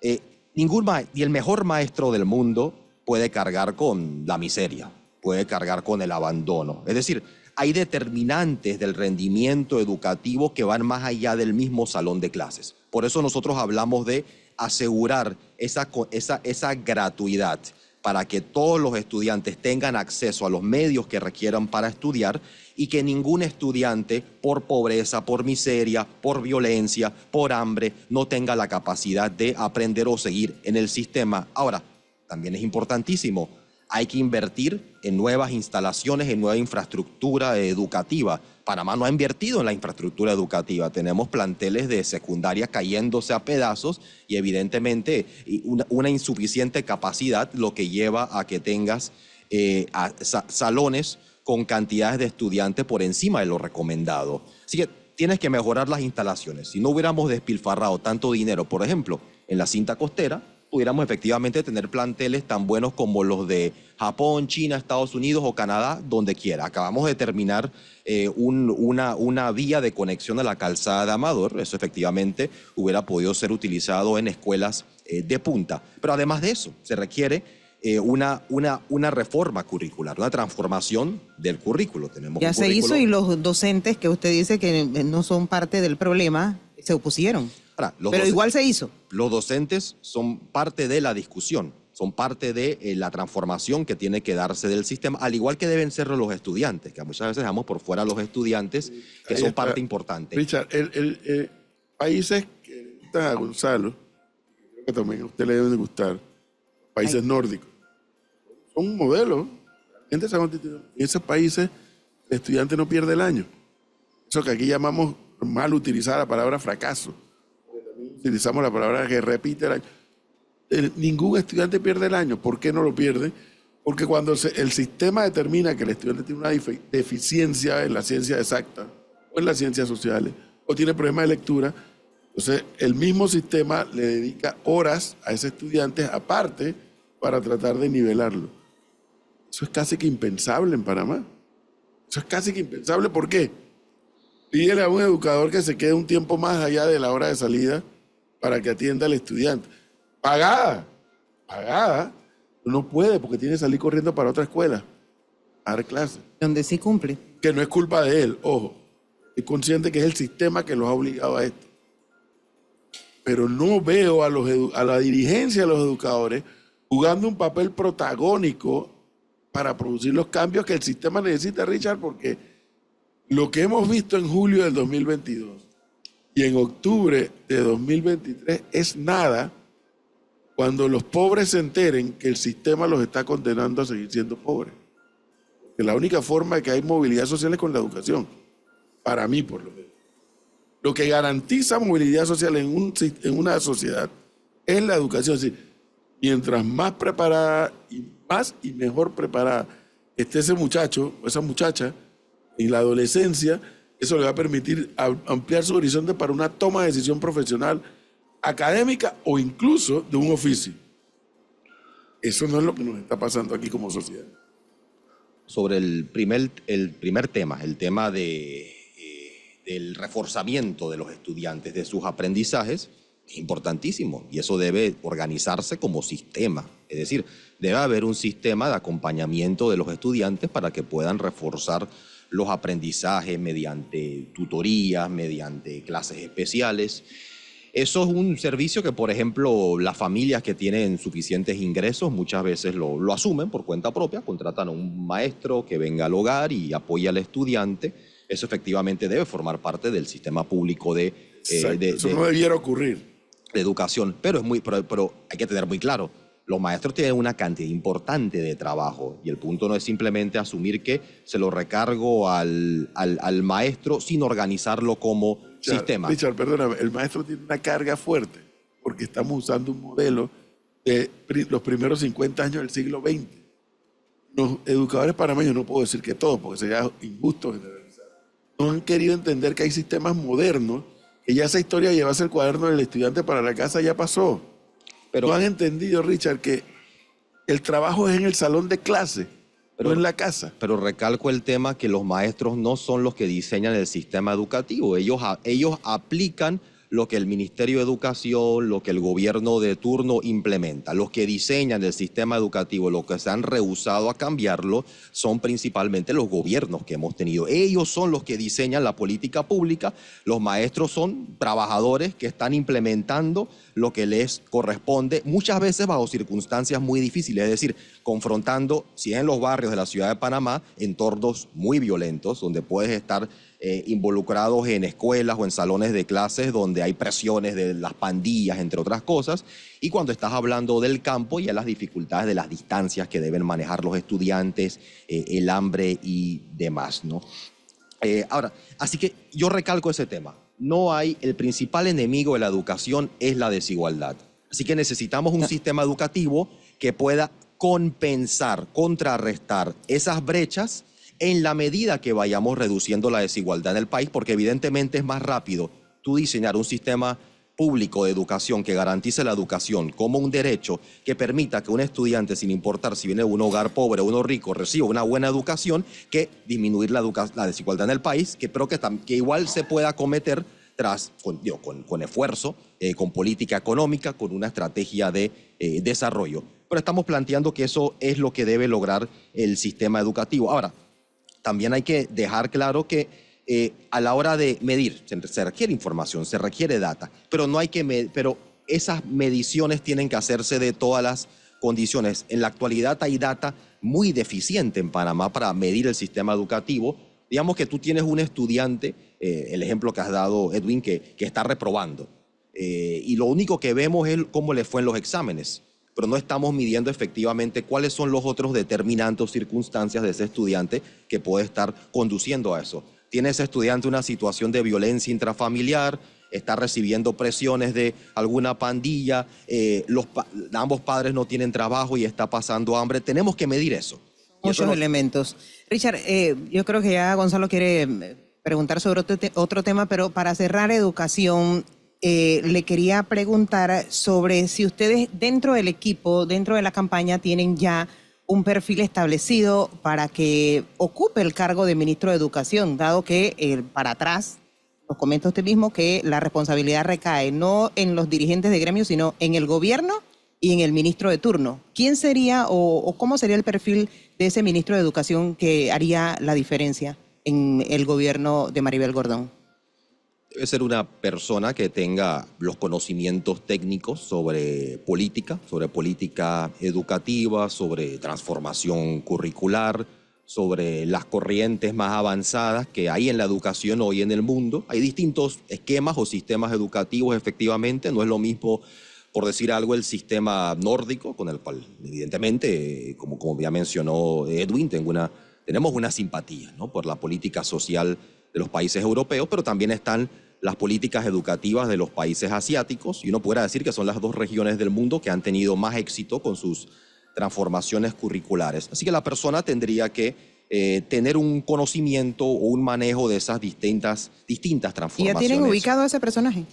Eh, ningún y el mejor maestro del mundo puede cargar con la miseria, puede cargar con el abandono. Es decir, hay determinantes del rendimiento educativo que van más allá del mismo salón de clases. Por eso nosotros hablamos de asegurar esa, esa gratuidad para que todos los estudiantes tengan acceso a los medios que requieran para estudiar y que ningún estudiante por pobreza, por miseria, por violencia, por hambre, no tenga la capacidad de aprender o seguir en el sistema. Ahora, también es importantísimo, hay que invertir en nuevas instalaciones, en nueva infraestructura educativa Panamá no ha invertido en la infraestructura educativa. Tenemos planteles de secundaria cayéndose a pedazos y evidentemente una, insuficiente capacidad lo que lleva a que tengas eh, salones con cantidades de estudiantes por encima de lo recomendado. Así que tienes que mejorar las instalaciones. Si no hubiéramos despilfarrado tanto dinero, por ejemplo, en la cinta costera, pudiéramos efectivamente tener planteles tan buenos como los de Japón, China, Estados Unidos o Canadá, donde quiera. Acabamos de terminar eh, un, una, una vía de conexión a la calzada de Amador. Eso efectivamente hubiera podido ser utilizado en escuelas eh, de punta. Pero además de eso, se requiere eh, una, reforma curricular, una transformación del currículo. ya se hizo y los docentes que usted dice que no son parte del problema se opusieron. Pero igual se hizo. Los docentes son parte de la discusión, son parte de eh, la transformación que tiene que darse del sistema, al igual que deben ser los estudiantes, que muchas veces dejamos por fuera a los estudiantes, que son parte importante. Richard, el, eh, países que a Gonzalo, que también a usted le deben gustar, países nórdicos, son un modelo. En esos países el estudiante no pierde el año. Eso que aquí llamamos mal utilizar la palabra fracaso utilizamos la palabra que repite el año. ningún estudiante pierde el año. ¿Por qué no lo pierde? Porque cuando el sistema determina que el estudiante tiene una deficiencia en la ciencia exacta o en las ciencias sociales o tiene problemas de lectura, entonces el mismo sistema le dedica horas a ese estudiante aparte para tratar de nivelarlo. Eso es casi que impensable en Panamá. Eso es casi que impensable. ¿Por qué? Pídele a un educador que se quede un tiempo más allá de la hora de salida para que atienda al estudiante. Pagada, pagada. No puede porque tiene que salir corriendo para otra escuela a dar clases. Donde sí cumple. Que no es culpa de él, ojo. Es consciente que es el sistema que los ha obligado a esto. Pero no veo a, los a la dirigencia de los educadores jugando un papel protagónico para producir los cambios que el sistema necesita, Richard, porque lo que hemos visto en julio del 2022 y en octubre de 2023 es nada cuando los pobres se enteren que el sistema los está condenando a seguir siendo pobres. Que la única forma de que hay movilidad social es con la educación. Para mí, por lo menos. Lo que garantiza movilidad social en, una sociedad es la educación. Es mientras más preparada y más y mejor preparada esté ese muchacho o esa muchacha en la adolescencia, eso le va a permitir ampliar su horizonte para una toma de decisión profesional, académica o incluso de un oficio. Eso no es lo que nos está pasando aquí como sociedad. Sobre el primer, el primer tema, el tema de, eh, del reforzamiento de los estudiantes, de sus aprendizajes, es importantísimo y eso debe organizarse como sistema. Es decir, debe haber un sistema de acompañamiento de los estudiantes para que puedan reforzar los aprendizajes mediante tutorías, mediante clases especiales. Eso es un servicio que, por ejemplo, las familias que tienen suficientes ingresos muchas veces lo, asumen por cuenta propia, contratan a un maestro que venga al hogar y apoya al estudiante. Eso efectivamente debe formar parte del sistema público de... Eh, eso no debiera ocurrir. educación, pero, es muy, pero hay que tener muy claro, los maestros tienen una cantidad importante de trabajo y el punto no es simplemente asumir que se lo recargo al, al, al maestro sin organizarlo como sistema. Richard, el maestro tiene una carga fuerte porque estamos usando un modelo de los primeros 50 años del siglo XX. Los educadores panameños, no puedo decir que todos, porque sería injusto generalizar, no han querido entender que hay sistemas modernos, que ya esa historia de llevarse el cuaderno del estudiante para la casa ya pasó. Pero, han entendido, Richard, que el trabajo es en el salón de clase, pero, en la casa. Pero recalco el tema que los maestros no son los que diseñan el sistema educativo. Ellos, ellos aplican lo que el Ministerio de Educación, lo que el gobierno de turno implementa. Los que diseñan el sistema educativo, los que se han rehusado a cambiarlo, son principalmente los gobiernos que hemos tenido. Ellos son los que diseñan la política pública, los maestros son trabajadores que están implementando lo que les corresponde, muchas veces bajo circunstancias muy difíciles, es decir, confrontando, si es en los barrios de la ciudad de Panamá, entornos muy violentos, donde puedes estar eh, involucrados en escuelas o en salones de clases donde hay presiones de las pandillas, entre otras cosas, y cuando estás hablando del campo y a las dificultades de las distancias que deben manejar los estudiantes, eh, el hambre y demás, ¿no? Eh, ahora, así que yo recalco ese tema. No hay, el principal enemigo de la educación es la desigualdad. Así que necesitamos un sistema educativo que pueda compensar, contrarrestar esas brechas en la medida que vayamos reduciendo la desigualdad en el país, porque evidentemente es más rápido tú diseñar un sistema público de educación que garantice la educación como un derecho que permita que un estudiante, sin importar si viene de un hogar pobre o uno rico, reciba una buena educación, que disminuir la, la desigualdad en el país, que creo que, igual se pueda acometer tras, con, esfuerzo, eh, con política económica, con una estrategia de eh, desarrollo. Pero estamos planteando que eso es lo que debe lograr el sistema educativo. Ahora, también hay que dejar claro que eh, a la hora de medir se, requiere información, se requiere data, pero no hay que pero esas mediciones tienen que hacerse de todas las condiciones. En la actualidad hay data muy deficiente en Panamá para medir el sistema educativo. Digamos que tú tienes un estudiante, eh, el ejemplo que has dado, Edwin, que, que está reprobando. Eh, y lo único que vemos es cómo le fue en los exámenes pero no estamos midiendo efectivamente cuáles son los otros determinantes circunstancias de ese estudiante que puede estar conduciendo a eso. Tiene ese estudiante una situación de violencia intrafamiliar, está recibiendo presiones de alguna pandilla, eh, los ambos padres no tienen trabajo y está pasando hambre. Tenemos que medir eso. Muchos elementos. Richard, eh, yo creo que ya Gonzalo quiere eh, preguntar sobre otro, otro tema, pero para cerrar educación, eh, le quería preguntar sobre si ustedes dentro del equipo, dentro de la campaña, tienen ya un perfil establecido para que ocupe el cargo de ministro de Educación, dado que eh, para atrás lo comenta usted mismo que la responsabilidad recae no en los dirigentes de gremio, sino en el gobierno y en el ministro de turno. ¿Quién sería o cómo sería el perfil de ese ministro de Educación que haría la diferencia en el gobierno de Maribel Gordón? Debe ser una persona que tenga los conocimientos técnicos sobre política, sobre política educativa, sobre transformación curricular, sobre las corrientes más avanzadas que hay en la educación hoy en el mundo. Hay distintos esquemas o sistemas educativos, efectivamente, no es lo mismo por decir algo, el sistema nórdico, con el cual, evidentemente, como, como ya mencionó Edwin, tenemos una simpatía ¿no? por la política social de los países europeos, pero también están las políticas educativas de los países asiáticos, y uno pudiera decir que son las dos regiones del mundo que han tenido más éxito con sus transformaciones curriculares. Así que la persona tendría que eh, tener un conocimiento o un manejo de esas distintas, distintas transformaciones. ¿Y ya tienen ubicado a ese personaje?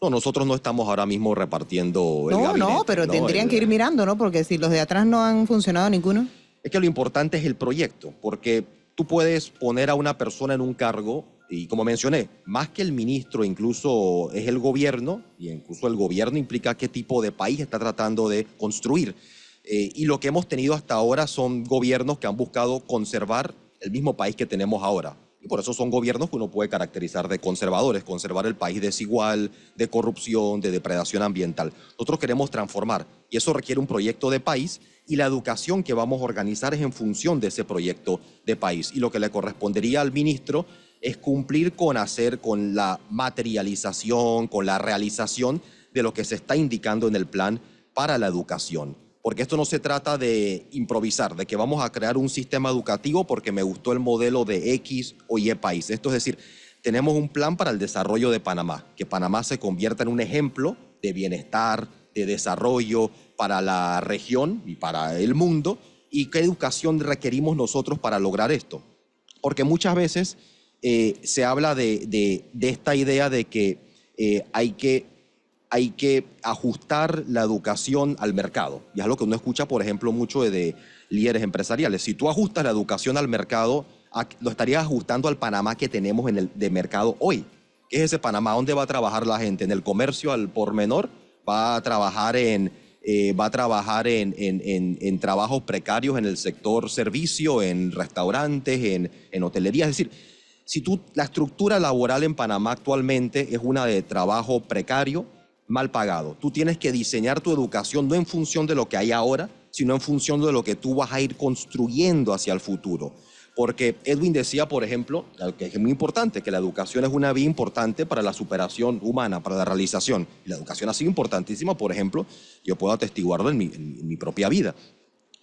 No, nosotros no estamos ahora mismo repartiendo el No, no, pero tendrían que ir mirando, ¿no? Porque si los de atrás no han funcionado ninguno. Es que lo importante es el proyecto, porque tú puedes poner a una persona en un cargo y como mencioné, más que el ministro, incluso es el gobierno, y incluso el gobierno implica qué tipo de país está tratando de construir. Eh, y lo que hemos tenido hasta ahora son gobiernos que han buscado conservar el mismo país que tenemos ahora. Y por eso son gobiernos que uno puede caracterizar de conservadores, conservar el país desigual, de corrupción, de depredación ambiental. Nosotros queremos transformar y eso requiere un proyecto de país y la educación que vamos a organizar es en función de ese proyecto de país. Y lo que le correspondería al ministro es cumplir con hacer, con la materialización, con la realización de lo que se está indicando en el plan para la educación. Porque esto no se trata de improvisar, de que vamos a crear un sistema educativo porque me gustó el modelo de X o Y país. Esto es decir, tenemos un plan para el desarrollo de Panamá, que Panamá se convierta en un ejemplo de bienestar, de desarrollo para la región y para el mundo. ¿Y qué educación requerimos nosotros para lograr esto? Porque muchas veces eh, se habla de, esta idea de eh, que, hay que ajustar la educación al mercado. Y es lo que uno escucha, por ejemplo, mucho de, líderes empresariales. Si tú ajustas la educación al mercado, lo estarías ajustando al Panamá que tenemos en el de mercado hoy. ¿Qué es ese Panamá? ¿Dónde va a trabajar la gente? ¿En el comercio al por menor? ¿Va a trabajar en, eh, va a trabajar trabajos precarios en el sector servicio, en restaurantes, en, en hotelería. Es decir, si tú, la estructura laboral en Panamá actualmente es una de trabajo precario, mal pagado. Tú tienes que diseñar tu educación no en función de lo que hay ahora, sino en función de lo que tú vas a ir construyendo hacia el futuro. Porque Edwin decía, por ejemplo, que es muy importante, que la educación es una vía importante para la superación humana, para la realización. La educación ha sido importantísima, por ejemplo, yo puedo atestiguarlo en mi, en mi propia vida.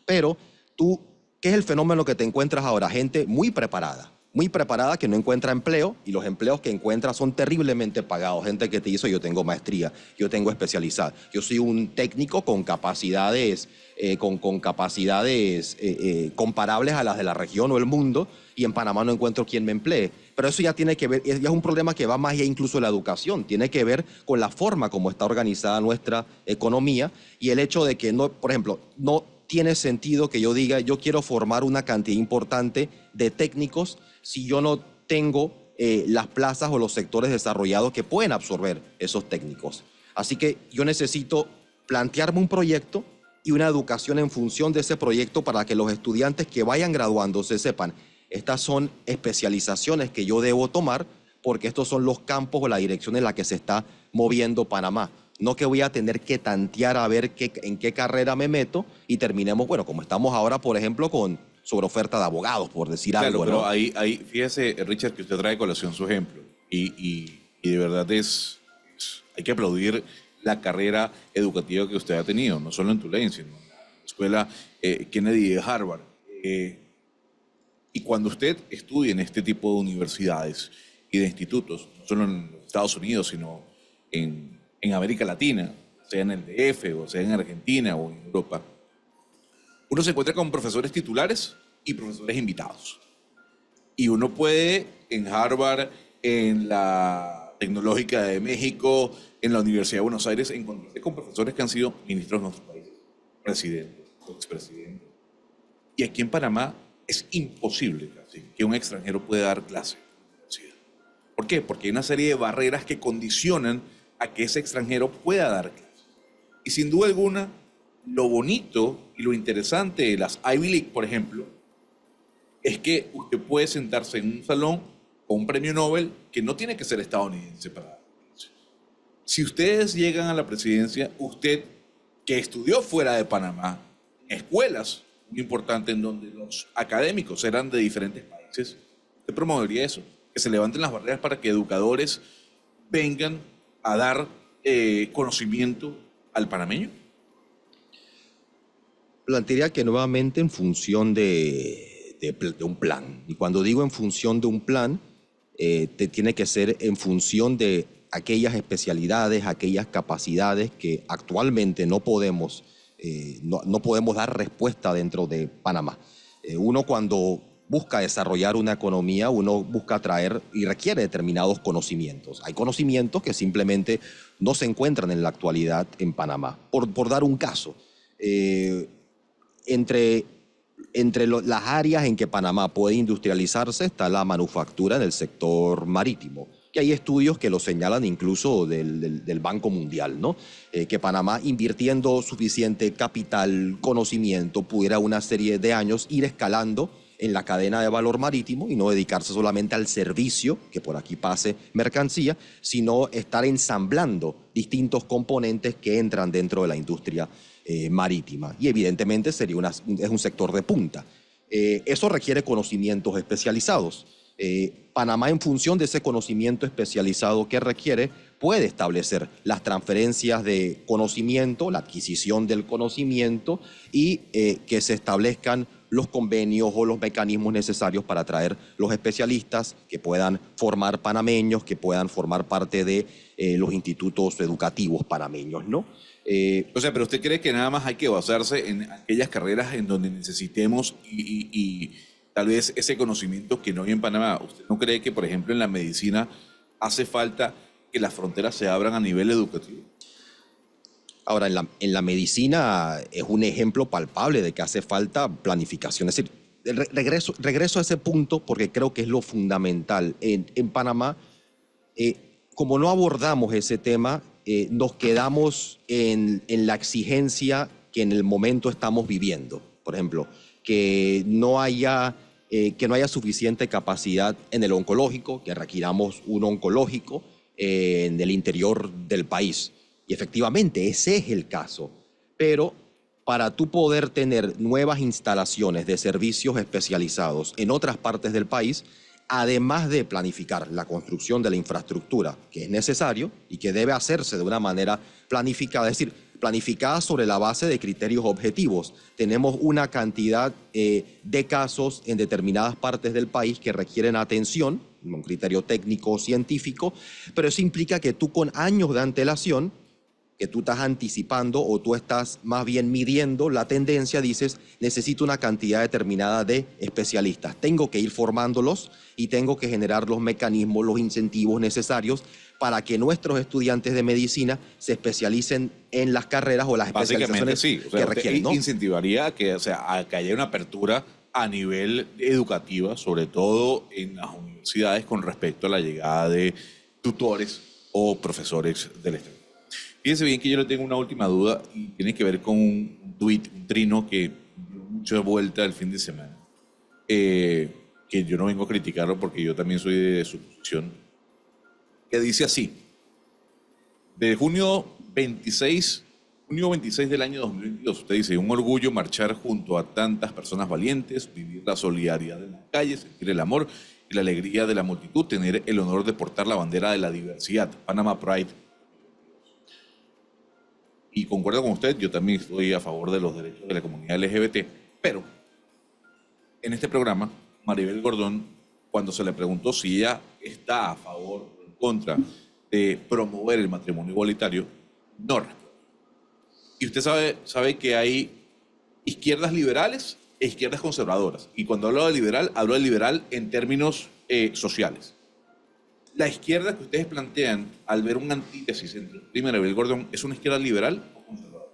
Pero tú, ¿qué es el fenómeno que te encuentras ahora? Gente muy preparada, muy preparada que no encuentra empleo y los empleos que encuentra son terriblemente pagados. Gente que te hizo, yo tengo maestría, yo tengo especialidad, yo soy un técnico con capacidades, eh, con, con, capacidades eh, eh, comparables a las de la región o el mundo y en Panamá no encuentro quien me emplee. Pero eso ya tiene que ver, es un problema que va más allá incluso de la educación, tiene que ver con la forma como está organizada nuestra economía y el hecho de que, no, por ejemplo, no tiene sentido que yo diga, yo quiero formar una cantidad importante de técnicos si yo no tengo eh, las plazas o los sectores desarrollados que pueden absorber esos técnicos. Así que yo necesito plantearme un proyecto y una educación en función de ese proyecto para que los estudiantes que vayan graduando se sepan, estas son especializaciones que yo debo tomar porque estos son los campos o la dirección en la que se está moviendo Panamá. No que voy a tener que tantear a ver qué, en qué carrera me meto y terminemos, bueno, como estamos ahora, por ejemplo, con sobre oferta de abogados, por decir algo. Pero ahí, fíjese, Richard, que usted trae colación su ejemplo. Y, de verdad es, hay que aplaudir la carrera educativa que usted ha tenido, no solo en Tulane, sino en la escuela eh, Kennedy de Harvard. Eh, y cuando usted estudia en este tipo de universidades y de institutos, no solo en Estados Unidos, sino en en América Latina, sea en el DF o sea en Argentina o en Europa, uno se encuentra con profesores titulares y profesores invitados. Y uno puede en Harvard, en la Tecnológica de México, en la Universidad de Buenos Aires, encontrarse con profesores que han sido ministros de nuestro país, presidentes, expresidentes. Y aquí en Panamá es imposible que un extranjero pueda dar clase. ¿Por qué? Porque hay una serie de barreras que condicionan a que ese extranjero pueda dar clases. Y sin duda alguna, lo bonito y lo interesante de las Ivy League, por ejemplo, es que usted puede sentarse en un salón con un premio Nobel que no tiene que ser estadounidense para dar Si ustedes llegan a la presidencia, usted que estudió fuera de Panamá, escuelas muy importantes en donde los académicos eran de diferentes países, usted promovería eso, que se levanten las barreras para que educadores vengan dar eh, conocimiento al panameño? Plantearía que nuevamente en función de, un plan. Y cuando digo en función de un plan, eh, te tiene que ser en función de aquellas especialidades, aquellas capacidades que actualmente no podemos, eh, no, no, podemos dar respuesta dentro de Panamá. uno cuando busca desarrollar una economía, uno busca traer y requiere determinados conocimientos. Hay conocimientos que simplemente no se encuentran en la actualidad en Panamá. Por, dar un caso, eh, entre, entre las áreas en que Panamá puede industrializarse está la manufactura en el sector marítimo. Que hay estudios que lo señalan incluso del, Banco Mundial, ¿no? Eh, que Panamá, invirtiendo suficiente capital, conocimiento, pudiera una serie de años ir escalando en la cadena de valor marítimo y no dedicarse solamente al servicio, que por aquí pase mercancía, sino estar ensamblando distintos componentes que entran dentro de la industria eh, marítima. Y evidentemente sería una, es un sector de punta. Eh, eso requiere conocimientos especializados. Eh, Panamá, en función de ese conocimiento especializado que requiere, puede establecer las transferencias de conocimiento, la adquisición del conocimiento y que se establezcan los convenios o los mecanismos necesarios para atraer los especialistas que puedan formar panameños, que puedan formar parte de eh, los institutos educativos panameños, ¿no? Eh, o sea, pero usted cree que nada más hay que basarse en aquellas carreras en donde necesitemos y, y tal vez ese conocimiento que no hay en Panamá. ¿Usted no cree que, por ejemplo, en la medicina hace falta que las fronteras se abran a nivel educativo? Ahora, en la, medicina es un ejemplo palpable de que hace falta planificación. Es decir, regreso, regreso a ese punto porque creo que es lo fundamental. En, Panamá, eh, como no abordamos ese tema, eh, nos quedamos en, la exigencia que en el momento estamos viviendo. Por ejemplo, que no haya... Eh, que no haya suficiente capacidad en el oncológico, que requiramos un oncológico en el interior del país. Y efectivamente, ese es el caso. Pero para tú poder tener nuevas instalaciones de servicios especializados en otras partes del país, además de planificar la construcción de la infraestructura que es necesario y que debe hacerse de una manera planificada, es decir, planificada sobre la base de criterios objetivos. Tenemos una cantidad eh, de casos en determinadas partes del país que requieren atención, un criterio técnico o científico, pero eso implica que tú con años de antelación que tú estás anticipando o tú estás más bien midiendo la tendencia, dices, necesito una cantidad determinada de especialistas. Tengo que ir formándolos y tengo que generar los mecanismos, los incentivos necesarios para que nuestros estudiantes de medicina se especialicen en las carreras o las especializaciones sí. que requieren. ¿no? Incentivaría que, o sea, que haya una apertura a nivel educativa, sobre todo en las universidades con respecto a la llegada de tutores o profesores del Fíjense bien que yo le tengo una última duda y tiene que ver con un tweet, un trino que dio de vuelta el fin de semana. Eh, que yo no vengo a criticarlo porque yo también soy de su posición. Que dice así: de junio 26, junio 26 del año 2022, usted dice: un orgullo marchar junto a tantas personas valientes, vivir la solidaridad en las calles, sentir el amor y la alegría de la multitud, tener el honor de portar la bandera de la diversidad, Panama Pride y concuerdo con usted, yo también estoy a favor de los derechos de la comunidad LGBT, pero en este programa, Maribel Gordón, cuando se le preguntó si ella está a favor o en contra de promover el matrimonio igualitario, no Y usted sabe, sabe que hay izquierdas liberales e izquierdas conservadoras. Y cuando hablo de liberal, hablo de liberal en términos eh, sociales la izquierda que ustedes plantean al ver una antítesis entre primero el Gordon es una izquierda liberal o conservadora?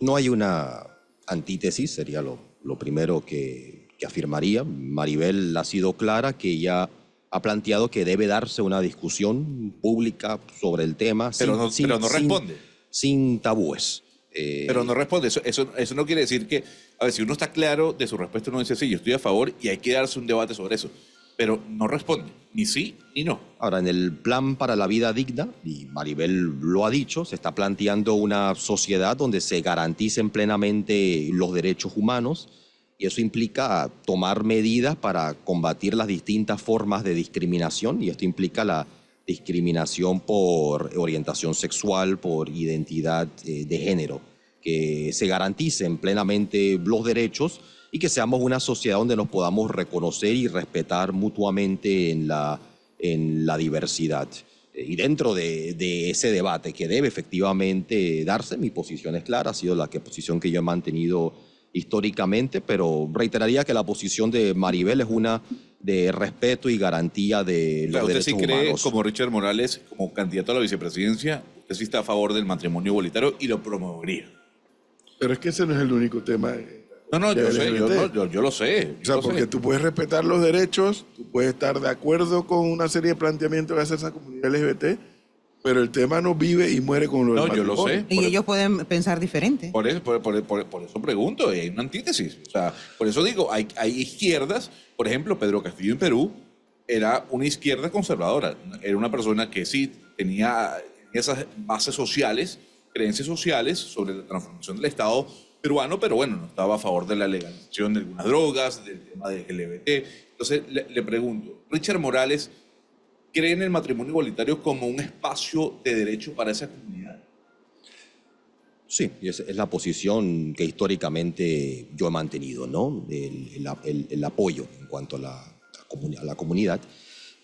No hay una antítesis, sería lo, lo primero que, afirmaría. Maribel ha sido clara que ya ha planteado que debe darse una discusión pública sobre el tema. Pero no, responde. Sin, tabúes. Eh, pero no responde. Eso, eso, eso, no quiere decir que, a ver, si uno está claro de su respuesta, uno dice, sí, yo estoy a favor y hay que darse un debate sobre eso pero no responde, ni sí ni no. Ahora, en el plan para la vida digna, y Maribel lo ha dicho, se está planteando una sociedad donde se garanticen plenamente los derechos humanos, y eso implica tomar medidas para combatir las distintas formas de discriminación, y esto implica la discriminación por orientación sexual, por identidad eh, de género, que se garanticen plenamente los derechos y que seamos una sociedad donde nos podamos reconocer y respetar mutuamente en la, en la diversidad. Eh, y dentro de, ese debate que debe efectivamente darse, mi posición es clara, ha sido la que, posición que yo he mantenido históricamente, pero reiteraría que la posición de Maribel es una de respeto y garantía de los derechos sí cree, como Richard Morales, como candidato a la vicepresidencia, usted sí está a favor del matrimonio igualitario y lo promovería. Pero es que ese no es el único tema. Eh, no, no, yo, sé, yo, lo sé. o sea, porque tú puedes respetar los derechos, tú puedes estar de acuerdo con una serie de planteamientos de hace esa comunidad LGBT, pero el tema no vive y muere con los No, yo lo sé. Y ellos pueden pensar diferente. Por eso, pregunto, hay una antítesis. O sea, por eso digo, hay, hay izquierdas, por ejemplo, Pedro Castillo en Perú era una izquierda conservadora, era una persona que sí tenía esas bases sociales, creencias sociales sobre la transformación del Estado peruano, pero bueno, no estaba a favor de la legalización de algunas drogas, del tema de LGBT. Entonces le, pregunto, Richard Morales, ¿cree en el matrimonio igualitario como un espacio de derecho para esa comunidad? Sí, es, es la posición que históricamente yo he mantenido, ¿no? El, apoyo en cuanto a la, la comunidad.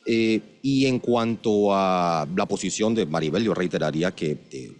Eh, y en cuanto a la posición de Maribel, yo reiteraría que eh,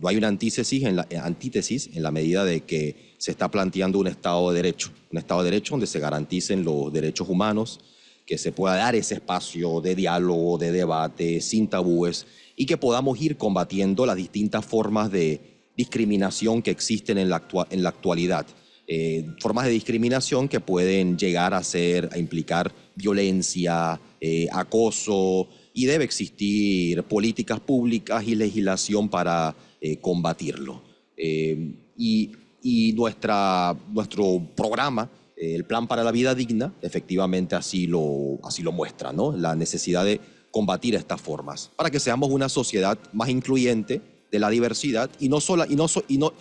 no hay una eh, antítesis en, la, medida de que se está planteando un Estado de Derecho, un Estado de Derecho donde se garanticen los derechos humanos, que se pueda dar ese espacio de diálogo, de debate, sin tabúes, y que podamos ir combatiendo las distintas formas de discriminación que existen en la, actualidad. Eh, formas de discriminación que pueden llegar a ser, a implicar violencia, eh, acoso, y debe existir políticas públicas y legislación para eh, combatirlo. Eh, y, y nuestra, nuestro programa, eh, el Plan para la Vida Digna, efectivamente así lo, así lo muestra, ¿no? la necesidad de combatir estas formas, para que seamos una sociedad más incluyente de la diversidad y no sola, y no, y no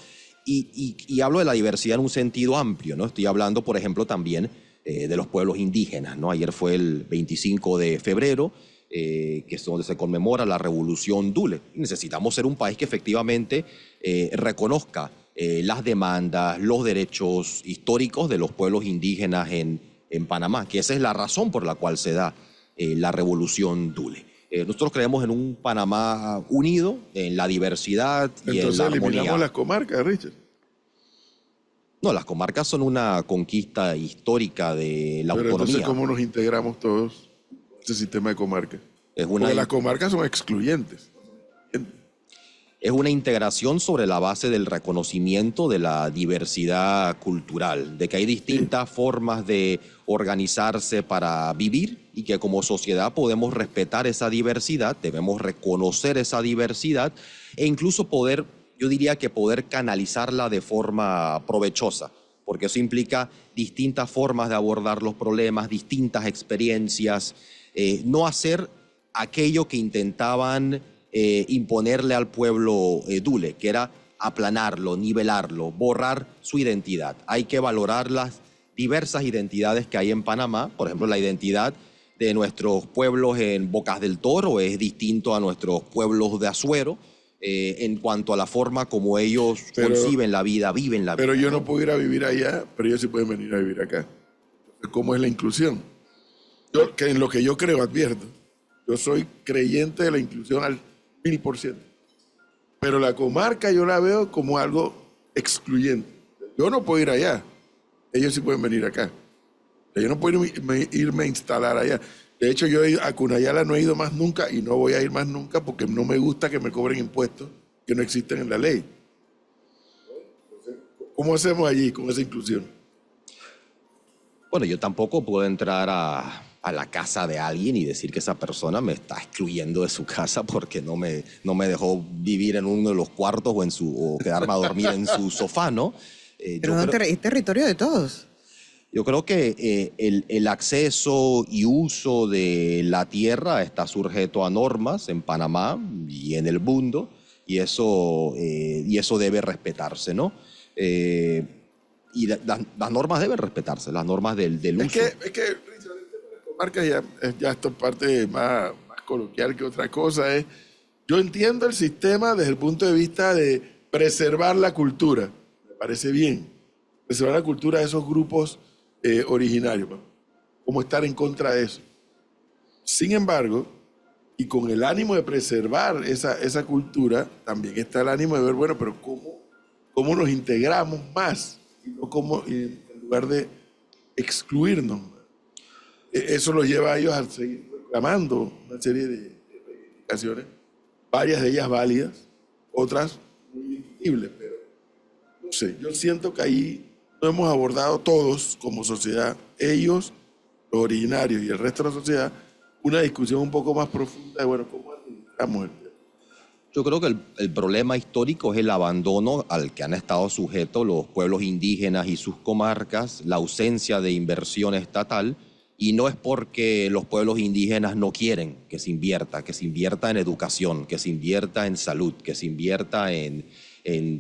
y, y, hablo de la diversidad en un sentido amplio, ¿no? Estoy hablando, por ejemplo, también de los pueblos indígenas, ¿no? Ayer fue el 25 de febrero eh, que es donde se conmemora la revolución Dule. Necesitamos ser un país que efectivamente eh, reconozca eh, las demandas, los derechos históricos de los pueblos indígenas en, en Panamá, que esa es la razón por la cual se da la revolución Dule. nosotros creemos en un Panamá unido, en la diversidad y en la armonía. eliminamos las comarcas, Richard. No, las comarcas son una conquista histórica de la autonomía. Entonces, ¿cómo nos integramos todos? este sistema de comarca... Es una... Porque las comarcas son excluyentes. Es una integración sobre la base del reconocimiento de la diversidad cultural, de que hay distintas formas de organizarse para vivir y que como sociedad podemos respetar esa diversidad, debemos reconocer esa diversidad e incluso poder, yo diría que poder canalizarla de forma provechosa porque eso implica distintas formas de abordar los problemas, distintas experiencias, eh, no hacer aquello que intentaban eh, imponerle al pueblo eh, Dule, que era aplanarlo, nivelarlo, borrar su identidad. Hay que valorar las diversas identidades que hay en Panamá, por ejemplo, la identidad de nuestros pueblos en Bocas del Toro es distinto a nuestros pueblos de Azuero. en cuanto a la forma como ellos conciben la vida, viven la vida. Pero yo no pudiera vivir allá, pero ellos sí pueden venir a vivir acá. ¿Cómo es la inclusión? en lo que yo creo, advierto, yo soy creyente de la inclusión al mil por ciento. Pero la comarca yo la veo como algo excluyente. Yo no puedo ir allá, ellos sí pueden venir acá. Yo no puedo irme, irme a instalar allá. De hecho, yo a Cunayala no he ido más nunca y no voy a ir más nunca porque no me gusta que me cobren impuestos que no existen en la ley. ¿Cómo hacemos allí con esa inclusión? Bueno, yo tampoco puedo entrar a, a la casa de alguien y decir que esa persona me está excluyendo de su casa porque no me, no me dejó vivir en uno de los cuartos o, en su, o quedarme a dormir en su sofá, ¿no? Eh, Pero es territorio de todos. Yo creo que eh, el, el, acceso y uso de la tierra está sujeto a normas en Panamá y en el mundo y eso, eh, y eso debe respetarse, ¿no? y las normas deben respetarse, las normas del, del uso. que, es que marcas, ya, esto es parte más, coloquial que otra cosa, es, yo entiendo el sistema desde el punto de vista de preservar la cultura, me parece bien, preservar la cultura de esos grupos eh, originarios, como estar en contra de eso. Sin embargo, y con el ánimo de preservar esa, esa cultura, también está el ánimo de ver, bueno, pero ¿cómo, cómo nos integramos más? no en lugar de excluirnos e, eso los lleva a ellos a seguir reclamando una serie de reivindicaciones, varias de ellas válidas, otras muy discutibles, pero no sé, yo siento que ahí no hemos abordado todos como sociedad, ellos, los originarios y el resto de la sociedad, una discusión un poco más profunda de, bueno, ¿cómo administramos el yo creo que el, problema histórico es el abandono al que han estado sujetos los pueblos indígenas y sus comarcas, la ausencia de inversión estatal y no es porque los pueblos indígenas no quieren que se invierta, que se invierta en educación, que se invierta en salud, que se invierta en,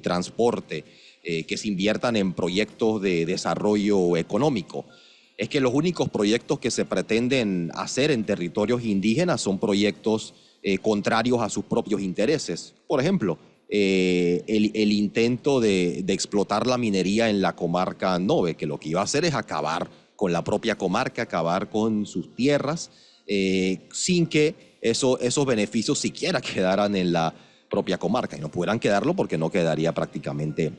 transporte, eh, que se inviertan en proyectos de desarrollo económico. Es que los únicos proyectos que se pretenden hacer en territorios indígenas son proyectos eh, contrarios a sus propios intereses. Por ejemplo, eh, el, intento de, de explotar la minería en la comarca Nove, que lo que iba a hacer es acabar con la propia comarca, acabar con sus tierras, eh, sin que esos beneficios siquiera quedaran en la propia comarca. Y no pudieran quedarlo porque no quedaría prácticamente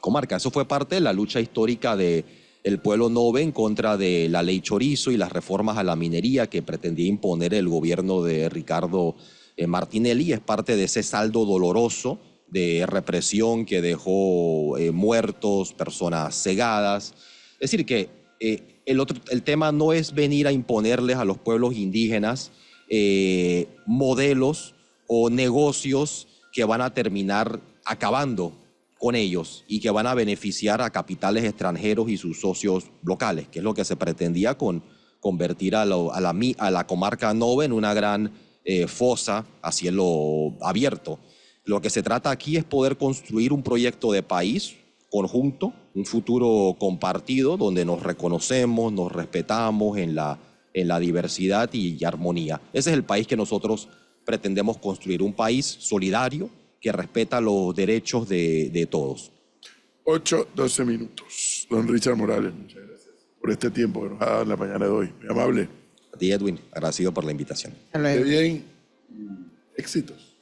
comarca. Eso fue parte de la lucha histórica de, el pueblo Nove en contra de la ley Chorizo y las reformas a la minería que pretendía imponer el gobierno de Ricardo eh, Martinelli. Es parte de ese saldo doloroso de represión que dejó eh, muertos, personas cegadas. Es decir, que eh, el, otro, tema no es venir a imponerles a los pueblos indígenas eh, modelos o negocios que van a terminar acabando con ellos y que van a beneficiar a capitales extranjeros y sus socios locales, que es lo que se pretendía con convertir a, la, comarca Nova en una gran eh, fosa a cielo abierto. Lo que se trata aquí es poder construir un proyecto de país conjunto un futuro compartido donde nos reconocemos, nos respetamos en la, en la diversidad y, armonía. Ese es el país que nosotros pretendemos construir, un país solidario que respeta los derechos de, todos. 8, 12 minutos. Don Richard Morales, muchas gracias por este tiempo que ha dado en la mañana de hoy. Muy amable. A ti, Edwin, agradecido por la invitación. Bien, éxitos.